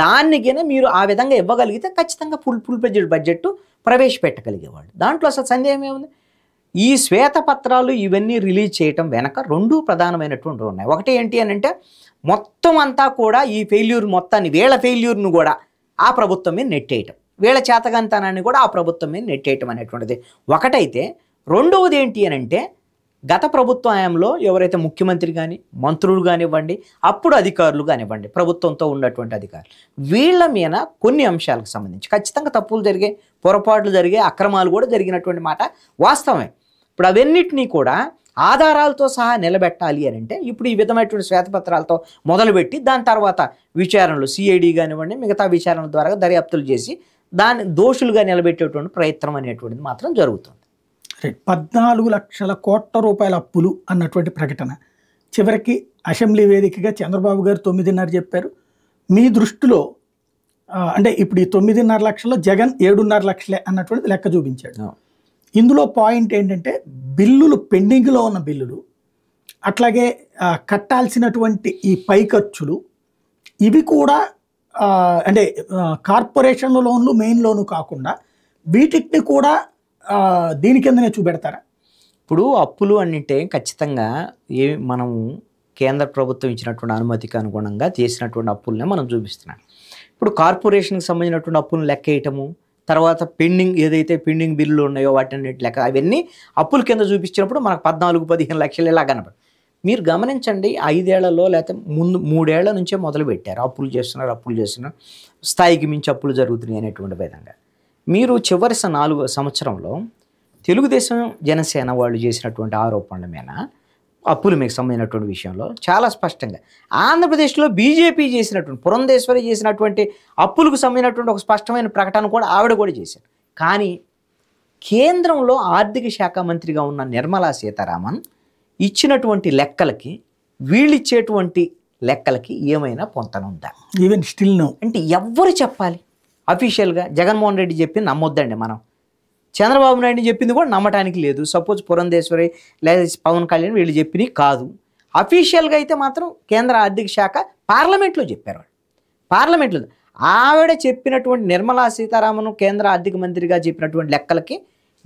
దానికైనా మీరు ఆ విధంగా ఇవ్వగలిగితే ఖచ్చితంగా ఫుల్ ఫుల్ బడ్జెట్ బడ్జెట్ ప్రవేశపెట్టగలిగేవాళ్ళు దాంట్లో అసలు సందేహం ఏముంది ఈ శ్వేతపత్రాలు ఇవన్నీ రిలీజ్ చేయటం వెనక రెండు ప్రధానమైనటువంటి ఉన్నాయి ఒకటి ఏంటి అని అంటే మొత్తం అంతా కూడా ఈ ఫెయిల్యూర్ మొత్తాన్ని వీళ్ళ ఫెయిల్యూర్ను కూడా ఆ ప్రభుత్వం మీద నెట్టేయటం వీళ్ళ చేతగంతనాన్ని కూడా ఆ ప్రభుత్వం మీద నెట్టేయటం అనేటువంటిది ఒకటైతే రెండవది ఏంటి అని అంటే గత ప్రభుత్వ హయాంలో ఎవరైతే ముఖ్యమంత్రి కానీ మంత్రులు కానివ్వండి అప్పుడు అధికారులు కానివ్వండి ప్రభుత్వంతో ఉన్నటువంటి అధికారులు వీళ్ళ మీద కొన్ని అంశాలకు సంబంధించి ఖచ్చితంగా తప్పులు జరిగే పొరపాట్లు జరిగే అక్రమాలు కూడా జరిగినటువంటి మాట వాస్తవమే ఇప్పుడు అవన్నిటినీ కూడా ఆధారాలతో సహా నిలబెట్టాలి అని అంటే ఇప్పుడు ఈ విధమైనటువంటి శ్వేతపత్రాలతో మొదలుపెట్టి దాని తర్వాత విచారణలు సిఐడి కానివ్వండి మిగతా విచారణ ద్వారా దర్యాప్తులు చేసి దాని దోషులుగా నిలబెట్టేటువంటి ప్రయత్నం అనేటువంటిది మాత్రం జరుగుతుంది పద్నాలుగు లక్షల
కోట్ల రూపాయల అప్పులు అన్నటువంటి ప్రకటన చివరికి అసెంబ్లీ వేదికగా చంద్రబాబు గారు తొమ్మిదిన్నర చెప్పారు మీ దృష్టిలో అంటే ఇప్పుడు ఈ తొమ్మిదిన్నర లక్షల్లో జగన్ ఏడున్నర లక్షలే అన్నటువంటిది లెక్క చూపించాడు ఇందులో పాయింట్ ఏంటంటే బిల్లులు పెండింగ్లో ఉన్న బిల్లులు అట్లాగే కట్టాల్సినటువంటి ఈ పై ఖర్చులు ఇవి కూడా అంటే కార్పొరేషన్ లోన్లు మెయిన్ లోను
కాకుండా వీటిని కూడా దీని కిందనే చూపెడతారా ఇప్పుడు అప్పులు అంటే ఖచ్చితంగా ఏ మనము కేంద్ర ప్రభుత్వం ఇచ్చినటువంటి అనుమతికి అనుగుణంగా చేసినటువంటి అప్పులనే మనం చూపిస్తున్నాం ఇప్పుడు కార్పొరేషన్కి సంబంధించినటువంటి అప్పులను లెక్కేయటము తర్వాత పెండింగ్ ఏదైతే పెండింగ్ బిల్లులు ఉన్నాయో వాటిన్నిటి లెక్క అవన్నీ అప్పుల కింద చూపించినప్పుడు మనకు పద్నాలుగు పదిహేను లక్షలు ఇలా కనపడు మీరు గమనించండి ఐదేళ్లలో లేకపోతే ముందు మూడేళ్ల నుంచే మొదలు పెట్టారు అప్పులు చేస్తున్నారు అప్పులు చేస్తున్నారు స్థాయికి మించి అప్పులు జరుగుతున్నాయి అనేటువంటి విధంగా మీరు చివరిస నాలుగు సంవత్సరంలో తెలుగుదేశం జనసేన వాళ్ళు చేసినటువంటి ఆరోపణల మీద అప్పులు మీకు సంబంధించినటువంటి విషయంలో చాలా స్పష్టంగా ఆంధ్రప్రదేశ్లో బీజేపీ చేసినటువంటి పురంధేశ్వరి చేసినటువంటి అప్పులకు సంబంధించినటువంటి ఒక స్పష్టమైన ప్రకటన కూడా ఆవిడ కూడా చేశారు కానీ కేంద్రంలో ఆర్థిక శాఖ మంత్రిగా ఉన్న నిర్మలా సీతారామన్ ఇచ్చినటువంటి లెక్కలకి వీళ్ళిచ్చేటువంటి లెక్కలకి ఏమైనా పొంతనుందా ఈవెన్ స్టిల్ నో అంటే ఎవ్వరు చెప్పాలి అఫీషియల్గా జగన్మోహన్ రెడ్డి చెప్పి నమ్మొద్దండి మనం చంద్రబాబు నాయుడు చెప్పింది కూడా నమ్మటానికి లేదు సపోజ్ పురంధేశ్వరి లేదా పవన్ కళ్యాణ్ వీళ్ళు చెప్పినవి కాదు అఫీషియల్గా అయితే మాత్రం కేంద్ర ఆర్థిక శాఖ పార్లమెంట్లో చెప్పారు వాళ్ళు పార్లమెంట్లో ఆవిడ చెప్పినటువంటి నిర్మలా సీతారామన్ కేంద్ర ఆర్థిక మంత్రిగా చెప్పినటువంటి లెక్కలకి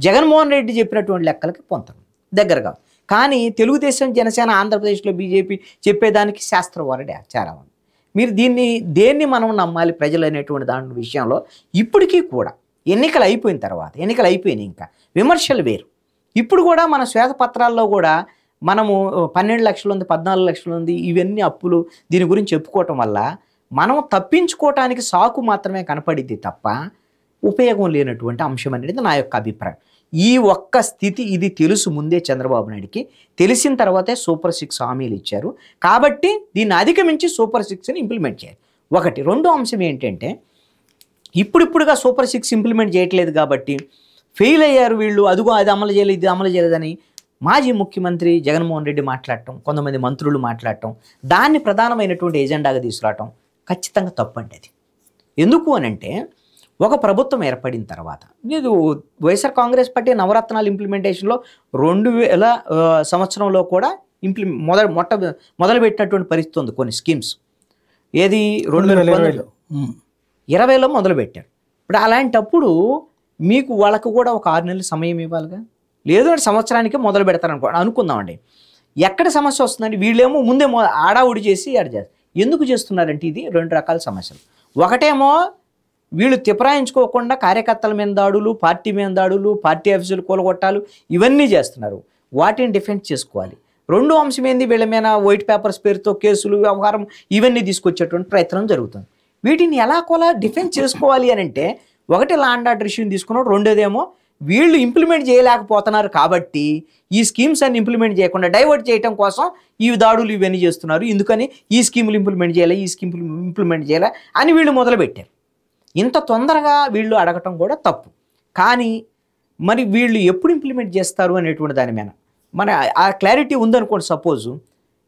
జగన్మోహన్ రెడ్డి చెప్పినటువంటి లెక్కలకి పొందడం దగ్గరగా కానీ తెలుగుదేశం జనసేన ఆంధ్రప్రదేశ్లో బీజేపీ చెప్పేదానికి శాస్త్రవారడే చాలా ఉంది మీరు దీన్ని దేన్ని మనం నమ్మాలి ప్రజలు అనేటువంటి దాని విషయంలో ఇప్పటికీ కూడా ఎన్నికలు అయిపోయిన తర్వాత ఎన్నికలు అయిపోయినాయి ఇంకా విమర్శలు వేరు ఇప్పుడు కూడా మన శ్వేతపత్రాల్లో కూడా మనము పన్నెండు లక్షలు ఉంది పద్నాలుగు లక్షలు ఉంది ఇవన్నీ అప్పులు దీని గురించి చెప్పుకోవటం వల్ల మనం తప్పించుకోవటానికి సాకు మాత్రమే కనపడింది తప్ప ఉపయోగం లేనటువంటి అంశం అనేది నా యొక్క అభిప్రాయం ఈ ఒక్క స్థితి ఇది తెలుసు ముందే చంద్రబాబు నాయుడికి తెలిసిన తర్వాతే సూపర్ సిక్స్ హామీలు ఇచ్చారు కాబట్టి దీన్ని అధిగమించి సూపర్ సిక్స్ని ఇంప్లిమెంట్ చేయాలి ఒకటి రెండో అంశం ఏంటంటే ఇప్పుడిప్పుడుగా సూపర్ సిక్స్ ఇంప్లిమెంట్ చేయట్లేదు కాబట్టి ఫెయిల్ అయ్యారు వీళ్ళు అదిగో అది అమలు చేయలేదు ఇది అమలు చేయలేదని మాజీ ముఖ్యమంత్రి జగన్మోహన్ రెడ్డి మాట్లాడటం కొంతమంది మంత్రులు మాట్లాడటం దాన్ని ప్రధానమైనటువంటి ఎజెండాగా తీసుకురావటం ఖచ్చితంగా తప్పండి అది ఎందుకు అనంటే ఒక ప్రభుత్వం ఏర్పడిన తర్వాత ఇది వైఎస్ఆర్ కాంగ్రెస్ పార్టీ నవరత్నాలు ఇంప్లిమెంటేషన్లో రెండు వేల సంవత్సరంలో కూడా ఇంప్లి మొద మొట్ట మొదలుపెట్టినటువంటి పరిస్థితి ఉంది కొన్ని స్కీమ్స్ ఏది రెండు వేల ఇరవైలో మొదలుపెట్టారు ఇప్పుడు అలాంటప్పుడు మీకు వాళ్ళకు కూడా ఒక ఆరు నెలలు సమయం ఇవ్వాలిగా లేదు అంటే సంవత్సరానికి మొదలు పెడతారు అనుకో అనుకుందామండి ఎక్కడ సమస్య వస్తుందండి వీళ్ళేమో ముందే ఆడావుడి చేసి ఆడ చేస్తారు ఎందుకు చేస్తున్నారంటే ఇది రెండు రకాల సమస్యలు ఒకటేమో వీళ్ళు తిపరాయించుకోకుండా కార్యకర్తల మీద దాడులు పార్టీ మీద దాడులు పార్టీ ఆఫీసులు కూలగొట్టాలు ఇవన్నీ చేస్తున్నారు వాటిని డిఫెండ్ చేసుకోవాలి రెండో అంశం ఏంది వీళ్ళ మీద వైట్ పేపర్స్ పేరుతో కేసులు వ్యవహారం ఇవన్నీ తీసుకొచ్చేటువంటి ప్రయత్నం జరుగుతుంది వీటిని ఎలా కొలా డిఫెన్స్ చేసుకోవాలి అని అంటే ఒకటి లాండ్ ఆర్డర్ ఇష్యూని తీసుకున్నాడు రెండోదేమో వీళ్ళు ఇంప్లిమెంట్ చేయలేకపోతున్నారు కాబట్టి ఈ స్కీమ్స్ అన్ని ఇంప్లిమెంట్ చేయకుండా డైవర్ట్ చేయడం కోసం ఈ దాడులు ఇవన్నీ చేస్తున్నారు ఎందుకని ఈ స్కీములు ఇంప్లిమెంట్ చేయాలి ఈ స్కీములు ఇంప్లిమెంట్ చేయాలి అని వీళ్ళు మొదలుపెట్టారు ఇంత తొందరగా వీళ్ళు అడగటం కూడా తప్పు కానీ మరి వీళ్ళు ఎప్పుడు ఇంప్లిమెంట్ చేస్తారు అనేటువంటి దాని మీద మన ఆ క్లారిటీ ఉందనుకోండి సపోజు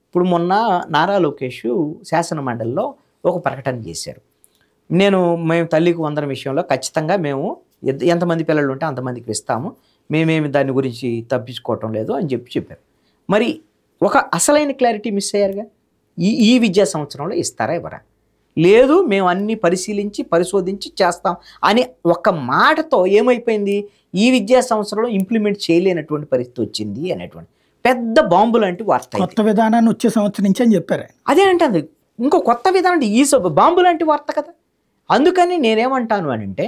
ఇప్పుడు మొన్న నారా లోకేష్ శాసన మండలిలో ఒక ప్రకటన చేశారు నేను మేము తల్లికి వందన విషయంలో ఖచ్చితంగా మేము ఎంతమంది పిల్లలు ఉంటే అంతమందికి ఇస్తాము మేమేమి దాని గురించి తప్పించుకోవటం లేదు అని చెప్పి చెప్పారు మరి ఒక అసలైన క్లారిటీ మిస్ అయ్యారుగా ఈ ఈ విద్యా సంవత్సరంలో ఇస్తారా ఇవ్వరా లేదు మేము అన్ని పరిశీలించి పరిశోధించి చేస్తాం అని ఒక మాటతో ఏమైపోయింది ఈ విద్యా సంవత్సరంలో ఇంప్లిమెంట్ చేయలేనటువంటి పరిస్థితి వచ్చింది అనేటువంటి పెద్ద బాంబు లాంటి వార్త కొత్త విధానాన్ని వచ్చే సంవత్సరం నుంచి అని చెప్పారు అదే అంటే ఇంకో కొత్త విధానం అంటే ఈజ్ బాంబు లాంటి వార్త కదా అందుకని నేనేమంటాను అని అంటే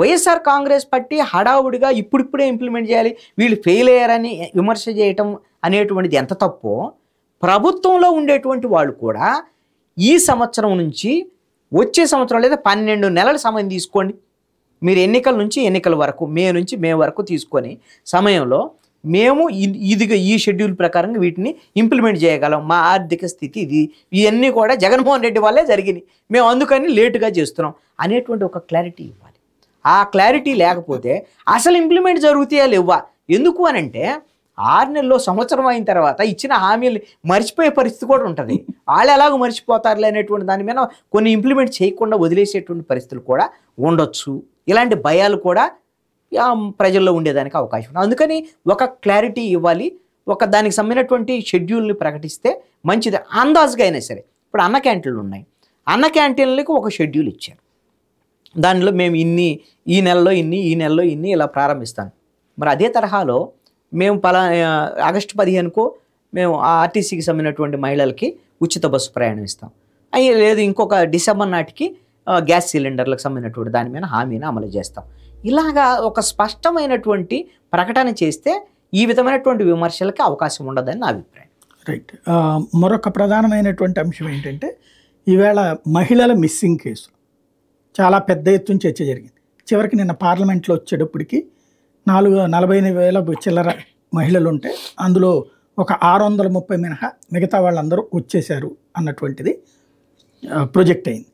వైఎస్ఆర్ కాంగ్రెస్ పార్టీ హడావుడిగా ఇప్పుడిప్పుడే ఇంప్లిమెంట్ చేయాలి వీళ్ళు ఫెయిల్ అయ్యారని విమర్శ చేయటం అనేటువంటిది ఎంత తప్పో ప్రభుత్వంలో ఉండేటువంటి వాళ్ళు కూడా ఈ సంవత్సరం నుంచి వచ్చే సంవత్సరం లేదా పన్నెండు నెలల సమయం తీసుకోండి మీరు ఎన్నికల నుంచి ఎన్నికల వరకు మే నుంచి మే వరకు తీసుకొని సమయంలో మేము ఇది ఈ షెడ్యూల్ ప్రకారంగా వీటిని ఇంప్లిమెంట్ చేయగలం మా ఆర్థిక స్థితి ఇది ఇవన్నీ కూడా జగన్మోహన్ రెడ్డి వల్లే జరిగినాయి మేము అందుకని లేటుగా చేస్తున్నాం అనేటువంటి ఒక క్లారిటీ ఇవ్వాలి ఆ క్లారిటీ లేకపోతే అసలు ఇంప్లిమెంట్ జరుగుతాయా లేవా ఎందుకు అనంటే ఆరు నెలల్లో సంవత్సరం అయిన తర్వాత ఇచ్చిన హామీలు మర్చిపోయే పరిస్థితి కూడా ఉంటుంది వాళ్ళు ఎలాగో మర్చిపోతారులే అనేటువంటి దాని మీద కొన్ని ఇంప్లిమెంట్ చేయకుండా వదిలేసేటువంటి పరిస్థితులు కూడా ఉండొచ్చు ఇలాంటి భయాలు కూడా ప్రజల్లో ఉండేదానికి అవకాశం ఉంది అందుకని ఒక క్లారిటీ ఇవ్వాలి ఒక దానికి సంబంధించినటువంటి షెడ్యూల్ని ప్రకటిస్తే మంచిది అందాజుగా అయినా సరే ఇప్పుడు అన్న క్యాంటీన్లు ఉన్నాయి అన్న క్యాంటీన్లకు ఒక షెడ్యూల్ ఇచ్చారు దానిలో మేము ఇన్ని ఈ నెలలో ఇన్ని ఈ నెలలో ఇన్ని ఇలా ప్రారంభిస్తాం మరి అదే తరహాలో మేము పలా ఆగస్టు పదిహేనుకు మేము ఆర్టీసీకి సంబంధించినటువంటి మహిళలకి ఉచిత బస్సు ప్రయాణం ఇస్తాం అయ్యే లేదు ఇంకొక డిసెంబర్ నాటికి గ్యాస్ సిలిండర్లకు సంబంధించినటువంటి దాని మీద హామీని అమలు చేస్తాం ఇలాగా ఒక స్పష్టమైనటువంటి ప్రకటన చేస్తే ఈ విధమైనటువంటి విమర్శలకి అవకాశం ఉండదని నా అభిప్రాయం
రైట్ మరొక ప్రధానమైనటువంటి అంశం ఏంటంటే ఈవేళ మహిళల మిస్సింగ్ కేసు చాలా పెద్ద ఎత్తున చర్చ జరిగింది చివరికి నిన్న పార్లమెంట్లో వచ్చేటప్పటికి నాలుగు నలభై ఎనిమిది వేల చిల్లర మహిళలు ఉంటే అందులో ఒక ఆరు వందల ముప్పై మినహా మిగతా వాళ్ళందరూ వచ్చేశారు అన్నటువంటిది ప్రొజెక్ట్ అయింది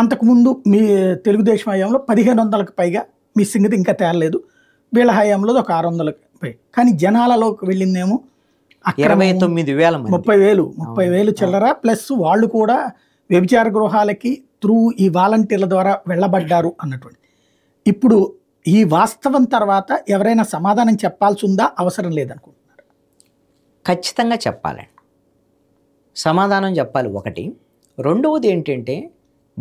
అంతకుముందు మీ తెలుగుదేశం హయాంలో పదిహేను వందలకు పైగా మిస్సింగ్ది ఇంకా తేలలేదు వీళ్ళ హయాంలో ఒక ఆరు వందలకి కానీ జనాలలోకి వెళ్ళిందేమో ఇరవై తొమ్మిది వేల ముప్పై వేలు ముప్పై వేలు చిల్లర ప్లస్ వాళ్ళు కూడా వ్యభిచార గృహాలకి త్రూ ఈ వాలంటీర్ల ద్వారా వెళ్ళబడ్డారు అన్నటువంటి ఇప్పుడు ఈ వాస్తవం తర్వాత ఎవరైనా సమాధానం చెప్పాల్సి ఉందా అవసరం లేదనుకుంటున్నారు
ఖచ్చితంగా చెప్పాలండి సమాధానం చెప్పాలి ఒకటి రెండవది ఏంటంటే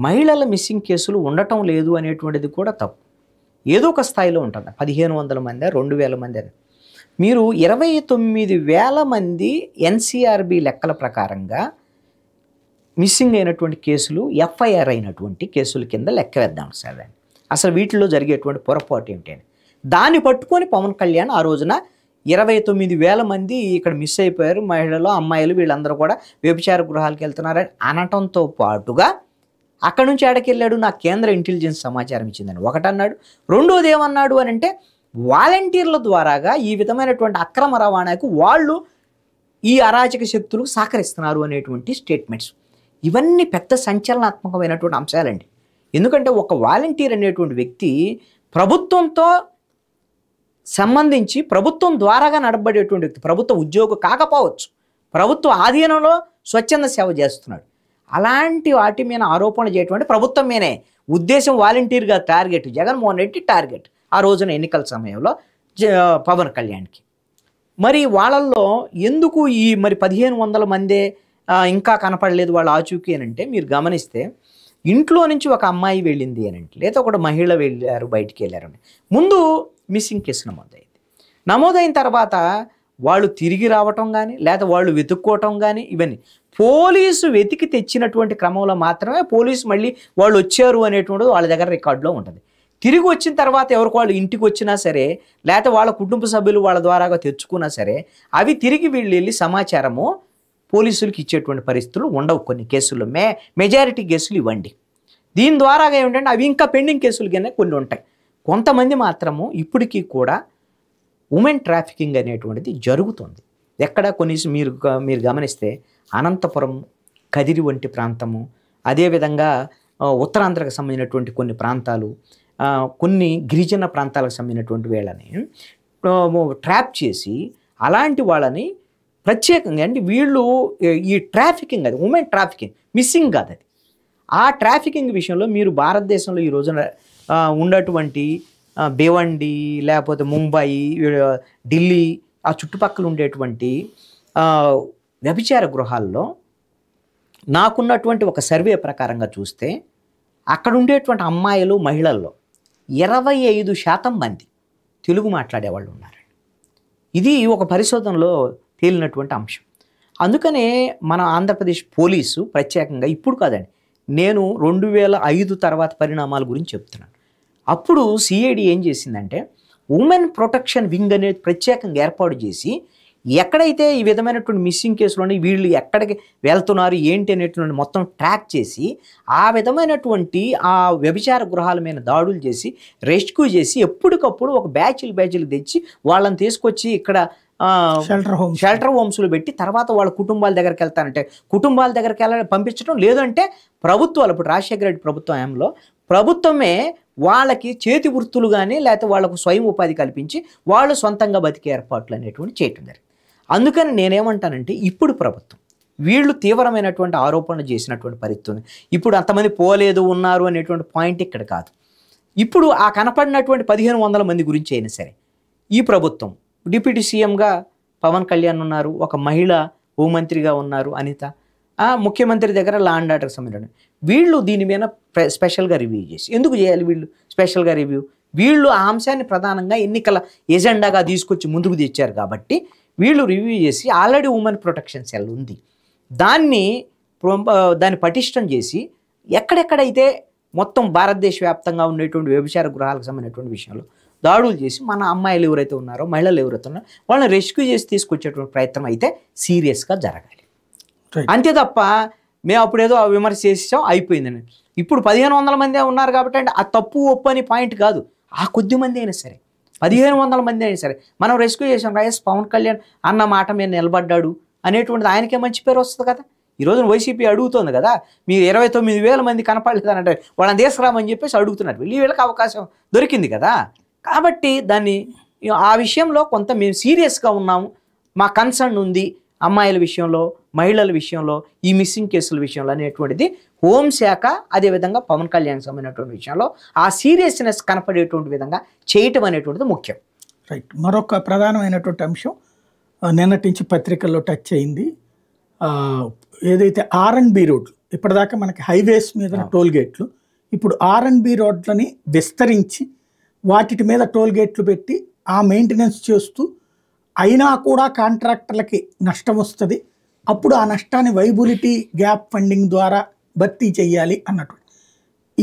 మహిళల మిస్సింగ్ కేసులు ఉండటం లేదు అనేటువంటిది కూడా తప్పు ఏదో ఒక స్థాయిలో ఉంటుంది పదిహేను వందల మంది రెండు వేల మంది అని మీరు ఇరవై తొమ్మిది వేల మంది ఎన్సీఆర్బి లెక్కల ప్రకారంగా మిస్సింగ్ అయినటువంటి కేసులు ఎఫ్ఐఆర్ అయినటువంటి కేసుల కింద లెక్క వేద్దాం సార్ అని అసలు వీటిలో జరిగేటువంటి పొరపాటు ఏంటి అని దాన్ని పట్టుకొని పవన్ కళ్యాణ్ ఆ రోజున ఇరవై తొమ్మిది వేల మంది ఇక్కడ మిస్ అయిపోయారు మహిళలు అమ్మాయిలు వీళ్ళందరూ కూడా వ్యభిచార గృహాలకు వెళ్తున్నారని అనటంతో పాటుగా అక్కడ నుంచి ఆడకెళ్ళాడు నాకు కేంద్ర ఇంటెలిజెన్స్ సమాచారం ఇచ్చిందని ఒకటన్నాడు రెండోది ఏమన్నాడు అని అంటే వాలంటీర్ల ద్వారాగా ఈ విధమైనటువంటి అక్రమ రవాణాకు వాళ్ళు ఈ అరాచక శక్తులు సహకరిస్తున్నారు అనేటువంటి స్టేట్మెంట్స్ ఇవన్నీ పెద్ద సంచలనాత్మకమైనటువంటి అంశాలండి ఎందుకంటే ఒక వాలంటీర్ అనేటువంటి వ్యక్తి ప్రభుత్వంతో సంబంధించి ప్రభుత్వం ద్వారాగా నడబడేటువంటి వ్యక్తి ప్రభుత్వ ఉద్యోగం కాకపోవచ్చు ప్రభుత్వ ఆధీనంలో స్వచ్ఛంద సేవ చేస్తున్నాడు అలాంటి వాటి మీద ఆరోపణలు చేయటువంటి ప్రభుత్వం మీనే ఉద్దేశం వాలంటీర్గా టార్గెట్ జగన్మోహన్ రెడ్డి టార్గెట్ ఆ రోజున ఎన్నికల సమయంలో పవన్ కళ్యాణ్కి మరి వాళ్ళల్లో ఎందుకు ఈ మరి పదిహేను వందల మందే ఇంకా కనపడలేదు వాళ్ళ ఆచూకీ అని అంటే మీరు గమనిస్తే ఇంట్లో నుంచి ఒక అమ్మాయి వెళ్ళింది అని అంటే లేదా ఒక మహిళ వెళ్ళారు బయటికి వెళ్ళారు అని ముందు మిస్సింగ్ కేసు నమోదైంది నమోదైన తర్వాత వాళ్ళు తిరిగి రావటం కానీ లేదా వాళ్ళు వెతుక్కోవటం కానీ ఇవన్నీ పోలీసు వెతికి తెచ్చినటువంటి క్రమంలో మాత్రమే పోలీసు మళ్ళీ వాళ్ళు వచ్చారు అనేటువంటిది వాళ్ళ దగ్గర రికార్డులో ఉంటుంది తిరిగి వచ్చిన తర్వాత ఎవరికి వాళ్ళు ఇంటికి వచ్చినా సరే లేకపోతే వాళ్ళ కుటుంబ సభ్యులు వాళ్ళ ద్వారాగా తెచ్చుకున్నా సరే అవి తిరిగి వీళ్ళు వెళ్ళి సమాచారము పోలీసులకి ఇచ్చేటువంటి పరిస్థితులు ఉండవు కొన్ని కేసుల్లో మే మెజారిటీ కేసులు ఇవ్వండి దీని ద్వారా ఏమిటంటే అవి ఇంకా పెండింగ్ కేసులు కింద కొన్ని ఉంటాయి కొంతమంది మాత్రము ఇప్పటికీ కూడా ఉమెన్ ట్రాఫికింగ్ అనేటువంటిది జరుగుతుంది ఎక్కడ కొన్ని మీరు మీరు గమనిస్తే అనంతపురం కదిరి వంటి ప్రాంతము అదేవిధంగా ఉత్తరాంధ్రకు సంబంధించినటువంటి కొన్ని ప్రాంతాలు కొన్ని గిరిజన ప్రాంతాలకు సంబంధించినటువంటి వీళ్ళని ట్రాప్ చేసి అలాంటి వాళ్ళని ప్రత్యేకంగా అంటే వీళ్ళు ఈ ట్రాఫికింగ్ అది ఉమెన్ ట్రాఫికింగ్ మిస్సింగ్ కాదు అది ఆ ట్రాఫికింగ్ విషయంలో మీరు భారతదేశంలో ఈ రోజున ఉన్నటువంటి భేవండి లేకపోతే ముంబై ఢిల్లీ ఆ చుట్టుపక్కల ఉండేటువంటి వ్యభిచార గృహాల్లో నాకున్నటువంటి ఒక సర్వే ప్రకారంగా చూస్తే అక్కడ ఉండేటువంటి అమ్మాయిలు మహిళల్లో ఇరవై ఐదు శాతం మంది తెలుగు మాట్లాడేవాళ్ళు ఉన్నారండి ఇది ఒక పరిశోధనలో తేలినటువంటి అంశం అందుకనే మన ఆంధ్రప్రదేశ్ పోలీసు ప్రత్యేకంగా ఇప్పుడు కాదండి నేను రెండు వేల ఐదు తర్వాత పరిణామాల గురించి చెప్తున్నాను అప్పుడు సిఐడి ఏం చేసిందంటే ఉమెన్ ప్రొటెక్షన్ వింగ్ అనేది ప్రత్యేకంగా ఏర్పాటు చేసి ఎక్కడైతే ఈ విధమైనటువంటి మిస్సింగ్ కేసులు వీళ్ళు ఎక్కడికి వెళ్తున్నారు ఏంటి అనేటువంటి మొత్తం ట్రాక్ చేసి ఆ విధమైనటువంటి ఆ వ్యభిచార గృహాల మీద దాడులు చేసి రెస్క్యూ చేసి ఎప్పటికప్పుడు ఒక బ్యాచ్లు బ్యాచ్లు తెచ్చి వాళ్ళని తీసుకొచ్చి ఇక్కడ షెల్టర్ హోమ్ షెల్టర్ హోమ్స్లో పెట్టి తర్వాత వాళ్ళ కుటుంబాల దగ్గరికి వెళ్తానంటే కుటుంబాల దగ్గరికి వెళ్ళాలని పంపించడం లేదంటే ప్రభుత్వాలు ఇప్పుడు రాజశేఖర రెడ్డి ప్రభుత్వం హయాంలో ప్రభుత్వమే వాళ్ళకి చేతి వృత్తులు కానీ లేకపోతే వాళ్ళకు స్వయం ఉపాధి కల్పించి వాళ్ళు సొంతంగా బతికే ఏర్పాట్లు అనేటువంటి చేయటం జరిగింది అందుకని నేనేమంటానంటే ఇప్పుడు ప్రభుత్వం వీళ్ళు తీవ్రమైనటువంటి ఆరోపణలు చేసినటువంటి పరిస్థితి ఇప్పుడు అంతమంది పోలేదు ఉన్నారు అనేటువంటి పాయింట్ ఇక్కడ కాదు ఇప్పుడు ఆ కనపడినటువంటి పదిహేను వందల మంది గురించి అయినా సరే ఈ ప్రభుత్వం డిప్యూటీ సీఎంగా పవన్ కళ్యాణ్ ఉన్నారు ఒక మహిళ హోంమంత్రిగా ఉన్నారు అనిత ముఖ్యమంత్రి దగ్గర లాండ్ ఆర్డర్కి సంబంధించిన వీళ్ళు దీని మీద స్పెషల్గా రివ్యూ చేసి ఎందుకు చేయాలి వీళ్ళు స్పెషల్గా రివ్యూ వీళ్ళు ఆ అంశాన్ని ప్రధానంగా ఎన్నికల ఎజెండాగా తీసుకొచ్చి ముందుకు తెచ్చారు కాబట్టి వీళ్ళు రివ్యూ చేసి ఆల్రెడీ ఉమెన్ ప్రొటెక్షన్ సెల్ ఉంది దాన్ని దాన్ని పటిష్టం చేసి ఎక్కడెక్కడైతే మొత్తం భారతదేశ వ్యాప్తంగా ఉండేటువంటి వ్యభిచార గృహాలకు సంబంధించినటువంటి విషయంలో దాడులు చేసి మన అమ్మాయిలు ఎవరైతే ఉన్నారో మహిళలు ఎవరైతే ఉన్నారో వాళ్ళని రెస్క్యూ చేసి తీసుకొచ్చేటువంటి ప్రయత్నం అయితే సీరియస్గా జరగాలి అంతే తప్ప మేము అప్పుడు ఏదో విమర్శ చేసాం అయిపోయిందని ఇప్పుడు పదిహేను వందల మందే ఉన్నారు కాబట్టి అంటే ఆ తప్పు ఒప్పు అని పాయింట్ కాదు ఆ కొద్ది మంది అయినా సరే పదిహేను వందల మంది అయినా సరే మనం రెస్క్యూ చేసాం వైఎస్ పవన్ కళ్యాణ్ అన్న మాట మీద నిలబడ్డాడు అనేటువంటిది ఆయనకే మంచి పేరు వస్తుంది కదా ఈ రోజున వైసీపీ అడుగుతోంది కదా మీరు ఇరవై తొమ్మిది వేల మంది కనపడలేదనంటే వాళ్ళని తీసుకురామని చెప్పేసి అడుగుతున్నారు వెళ్ళి వీళ్ళకి అవకాశం దొరికింది కదా కాబట్టి దాన్ని ఆ విషయంలో కొంత మేము సీరియస్గా ఉన్నాము మా కన్సర్న్ ఉంది అమ్మాయిల విషయంలో మహిళల విషయంలో ఈ మిస్సింగ్ కేసుల విషయంలో అనేటువంటిది హోంశాఖ అదేవిధంగా పవన్ కళ్యాణ్ సంబంధించినటువంటి విషయంలో ఆ సీరియస్నెస్ కనపడేటువంటి విధంగా చేయటం అనేటువంటిది ముఖ్యం
రైట్ మరొక ప్రధానమైనటువంటి అంశం నిన్నటి నుంచి పత్రికల్లో టచ్ అయింది ఏదైతే ఆర్ అండ్ బి రోడ్లు ఇప్పటిదాకా మనకి హైవేస్ మీద టోల్ గేట్లు ఇప్పుడు ఆర్ అండ్ బి రోడ్లని విస్తరించి వాటి మీద టోల్ గేట్లు పెట్టి ఆ మెయింటెనెన్స్ చేస్తూ అయినా కూడా కాంట్రాక్టర్లకి నష్టం వస్తుంది అప్పుడు ఆ నష్టాన్ని వైబులిటీ గ్యాప్ ఫండింగ్ ద్వారా భర్తీ చేయాలి అన్నట్టు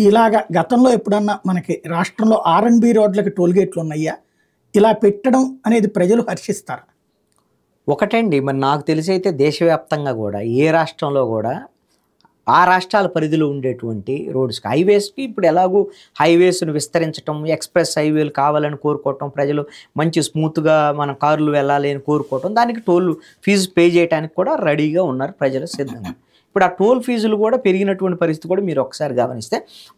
ఇలాగ గతంలో ఎప్పుడన్నా మనకి రాష్ట్రంలో ఆర్ఎన్బి రోడ్లకి
టోల్గేట్లు ఉన్నాయా ఇలా పెట్టడం అనేది ప్రజలు హర్షిస్తారు ఒకటండి మరి నాకు తెలిసి అయితే దేశవ్యాప్తంగా కూడా ఏ రాష్ట్రంలో కూడా ఆ రాష్ట్రాల పరిధిలో ఉండేటువంటి రోడ్స్కి హైవేస్కి ఇప్పుడు ఎలాగూ హైవేస్ను విస్తరించడం ఎక్స్ప్రెస్ హైవేలు కావాలని కోరుకోవటం ప్రజలు మంచి స్మూత్గా మన కార్లు వెళ్ళాలి అని కోరుకోవటం దానికి టోల్ ఫీజు పే చేయడానికి కూడా రెడీగా ఉన్నారు ప్రజలు సిద్ధంగా ఇప్పుడు ఆ టోల్ ఫీజులు కూడా పెరిగినటువంటి పరిస్థితి కూడా మీరు ఒకసారి గమనిస్తే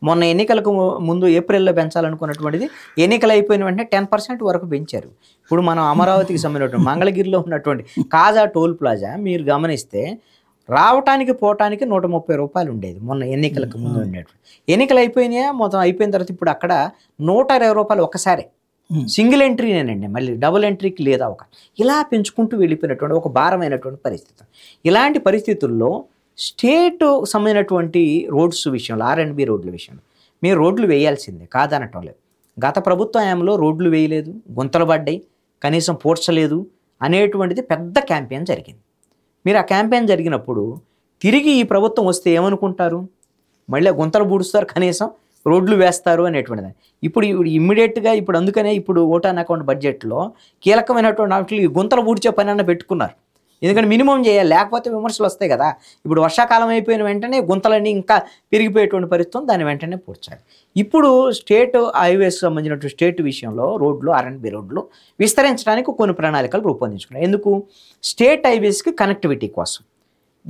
మొన్న ఎన్నికలకు ముందు ఏప్రిల్లో పెంచాలనుకున్నటువంటిది ఎన్నికలు అయిపోయిన వెంటనే టెన్ పర్సెంట్ వరకు పెంచారు ఇప్పుడు మనం అమరావతికి సంబంధించిన మంగళగిరిలో ఉన్నటువంటి కాజా టోల్ ప్లాజా మీరు గమనిస్తే రావటానికి పోవటానికి నూట ముప్పై రూపాయలు ఉండేది మొన్న ఎన్నికలకు ముందు ఉండేటువంటి ఎన్నికలు అయిపోయినాయా మొత్తం అయిపోయిన తర్వాత ఇప్పుడు అక్కడ నూట ఇరవై రూపాయలు ఒకసారి సింగిల్ ఎంట్రీనేనండి మళ్ళీ డబుల్ ఎంట్రీకి లేదా ఒక ఇలా పెంచుకుంటూ వెళ్ళిపోయినటువంటి ఒక భారమైనటువంటి పరిస్థితి ఇలాంటి పరిస్థితుల్లో స్టేట్ సంబంధించినటువంటి రోడ్స్ విషయంలో ఆర్ అండ్ బి రోడ్ల విషయంలో మీరు రోడ్లు వేయాల్సిందే కాదనటం లేదు గత ప్రభుత్వ హయాంలో రోడ్లు వేయలేదు గుంతలు పడ్డాయి కనీసం పూడ్చలేదు అనేటువంటిది పెద్ద క్యాంపెయిన్ జరిగింది మీరు ఆ క్యాంపెయిన్ జరిగినప్పుడు తిరిగి ఈ ప్రభుత్వం వస్తే ఏమనుకుంటారు మళ్ళీ గుంతలు పూడుస్తారు కనీసం రోడ్లు వేస్తారు అనేటువంటిది ఇప్పుడు ఇప్పుడు ఇమ్మీడియట్గా ఇప్పుడు అందుకనే ఇప్పుడు ఓటాన్ అకౌంట్ బడ్జెట్లో కీలకమైనటువంటి ఆటలు గుంతలు పూడ్చే పని అన్న పెట్టుకున్నారు ఎందుకంటే మినిమం చేయాలి లేకపోతే విమర్శలు వస్తాయి కదా ఇప్పుడు వర్షాకాలం అయిపోయిన వెంటనే గుంతలన్నీ ఇంకా పెరిగిపోయేటువంటి పరిస్థితి దాన్ని వెంటనే పూడ్చాలి ఇప్పుడు స్టేట్ హైవేస్ సంబంధించినటువంటి స్టేట్ విషయంలో రోడ్లు బి రోడ్లు విస్తరించడానికి కొన్ని ప్రణాళికలు రూపొందించుకున్నాయి ఎందుకు స్టేట్ హైవేస్కి కనెక్టివిటీ కోసం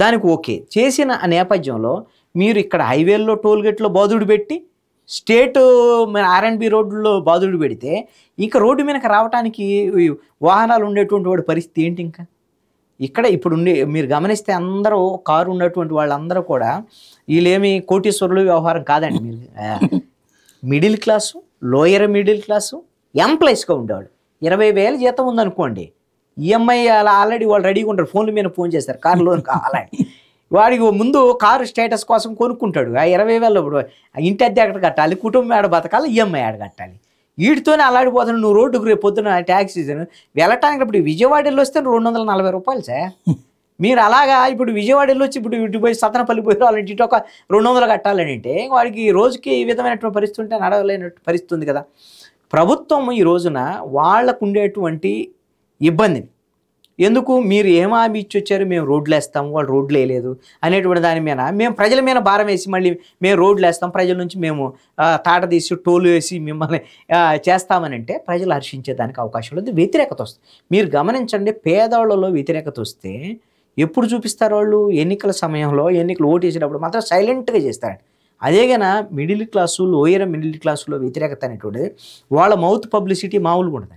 దానికి ఓకే చేసిన నేపథ్యంలో మీరు ఇక్కడ హైవేల్లో టోల్గేట్లో బాధుడు పెట్టి స్టేట్ బి రోడ్లో బాధుడు పెడితే ఇంకా రోడ్డు మీదకి రావడానికి వాహనాలు ఉండేటువంటి వాడి పరిస్థితి ఏంటి ఇంకా ఇక్కడ ఇప్పుడు ఉండే మీరు గమనిస్తే అందరూ కారు ఉన్నటువంటి వాళ్ళందరూ కూడా వీళ్ళేమి కోటీశ్వరులు వ్యవహారం కాదండి మీరు middle class lower middle class ఎంప్లాయీస్గా ఉండేవాడు ఇరవై వేల జీతం ఉందనుకోండి ఈఎంఐ అలా ఆల్రెడీ వాళ్ళు రెడీగా ఉంటారు ఫోన్ల మీద ఫోన్ చేస్తారు కార్ లోన్ కావాలని వాడికి ముందు కారు స్టేటస్ కోసం కొనుక్కుంటాడు ఆ ఇరవై వేలు ఇప్పుడు ఇంటి అద్దె అక్కడ కట్టాలి కుటుంబం ఆడ బతకాలి ఈఎంఐ ఆడ కట్టాలి వీటితోనే అలాడిపోతున్నావు నువ్వు రోడ్డుకు రేపు పొద్దున ట్యాక్సీ వెళ్ళటానికి ఇప్పుడు విజయవాడలో వస్తే రెండు వందల నలభై రూపాయలు సార్ మీరు అలాగా ఇప్పుడు విజయవాడలో వచ్చి ఇప్పుడు ఇటు పోయి సతనపల్లి పోయి వాళ్ళంటే ఇటు ఒక రెండు వందలు కట్టాలని అంటే వాడికి రోజుకి ఈ విధమైనటువంటి పరిస్థితి ఉంటే నడవలేనట్టు పరిస్థితి ఉంది కదా ప్రభుత్వం ఈ రోజున వాళ్ళకు ఉండేటువంటి ఇబ్బందిని ఎందుకు మీరు ఏం హామీ ఇచ్చి వచ్చారు మేము రోడ్లు వేస్తాం వాళ్ళు రోడ్లు వేయలేదు అనేటువంటి దాని మీద మేము ప్రజల మీద భారం వేసి మళ్ళీ మేము రోడ్లు వేస్తాం ప్రజల నుంచి మేము తాట తీసి టోలు వేసి మిమ్మల్ని చేస్తామని అంటే ప్రజలు హర్షించేదానికి అవకాశం లేదు వ్యతిరేకత వస్తుంది మీరు గమనించండి పేదవాళ్ళలో వ్యతిరేకత వస్తే ఎప్పుడు చూపిస్తారు వాళ్ళు ఎన్నికల సమయంలో ఎన్నికలు ఓటు వేసేటప్పుడు మాత్రం సైలెంట్గా చేస్తారండి అదేగనా మిడిల్ క్లాసు లోయర్ మిడిల్ క్లాసులో వ్యతిరేకత అనేటువంటిది వాళ్ళ మౌత్ పబ్లిసిటీ మామూలుగా ఉండదు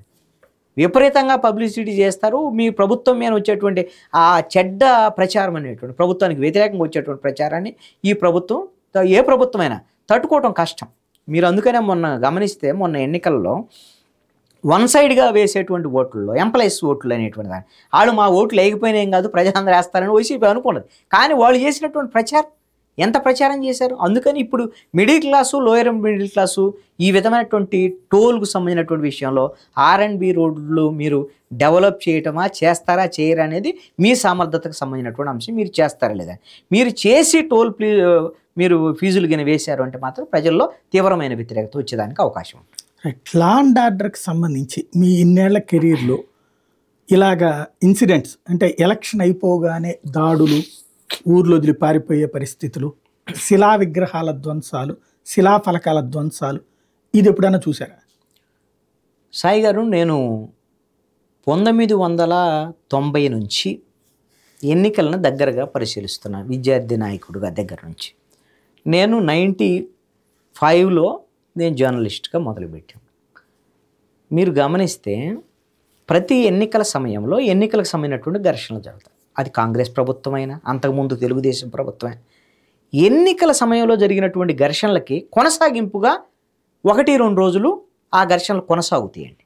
విపరీతంగా పబ్లిసిటీ చేస్తారు మీ ప్రభుత్వం మీద వచ్చేటువంటి ఆ చెడ్డ ప్రచారం అనేటువంటి ప్రభుత్వానికి వ్యతిరేకంగా వచ్చేటువంటి ప్రచారాన్ని ఈ ప్రభుత్వం ఏ ప్రభుత్వమైనా తట్టుకోవటం కష్టం మీరు అందుకనే మొన్న గమనిస్తే మొన్న ఎన్నికల్లో వన్ సైడ్గా వేసేటువంటి ఓట్లలో ఎంప్లాయీస్ ఓట్లు అనేటువంటి దాన్ని వాళ్ళు మా ఓట్లు లేకపోయినా ఏం కాదు ప్రజలందరూ వేస్తారని వైసీపీ అనుకున్నది కానీ వాళ్ళు చేసినటువంటి ప్రచారం ఎంత ప్రచారం చేశారు అందుకని ఇప్పుడు middle class lower middle class ఈ విధమైనటువంటి టోల్కు సంబంధించినటువంటి విషయంలో ఆర్ అండ్ బి రోడ్లు మీరు డెవలప్ చేయటమా చేస్తారా చేయరా అనేది మీ సమర్థతకు సంబంధించినటువంటి అంశం మీరు చేస్తారా లేదా మీరు చేసి టోల్ ప్లీ మీరు ఫీజులు కానీ వేశారు అంటే మాత్రం ప్రజల్లో తీవ్రమైన వ్యతిరేకత వచ్చేదానికి అవకాశం ఉంది
రైట్ లా ఆర్డర్కి సంబంధించి మీ ఇన్నేళ్ల కెరీర్లో ఇలాగా ఇన్సిడెంట్స్ అంటే ఎలక్షన్ అయిపోగానే దాడులు ఊర్లో వదిలి పారిపోయే పరిస్థితులు శిలా విగ్రహాల ధ్వంసాలు శిలా ఫలకాల ధ్వంసాలు ఇది ఎప్పుడైనా చూసారా
సాయి గారు నేను పంతొమ్మిది వందల తొంభై నుంచి ఎన్నికలను దగ్గరగా పరిశీలిస్తున్నాను విద్యార్థి నాయకుడుగా దగ్గర నుంచి నేను నైంటీ ఫైవ్లో నేను జర్నలిస్ట్గా మొదలుపెట్టాను మీరు గమనిస్తే ప్రతి ఎన్నికల సమయంలో ఎన్నికలకు సంబంధించినటువంటి ఘర్షణలు జరుగుతాయి అది కాంగ్రెస్ ప్రభుత్వమైనా అంతకుముందు తెలుగుదేశం ప్రభుత్వమే ఎన్నికల సమయంలో జరిగినటువంటి ఘర్షణలకి కొనసాగింపుగా ఒకటి రెండు రోజులు ఆ ఘర్షణలు కొనసాగుతాయండి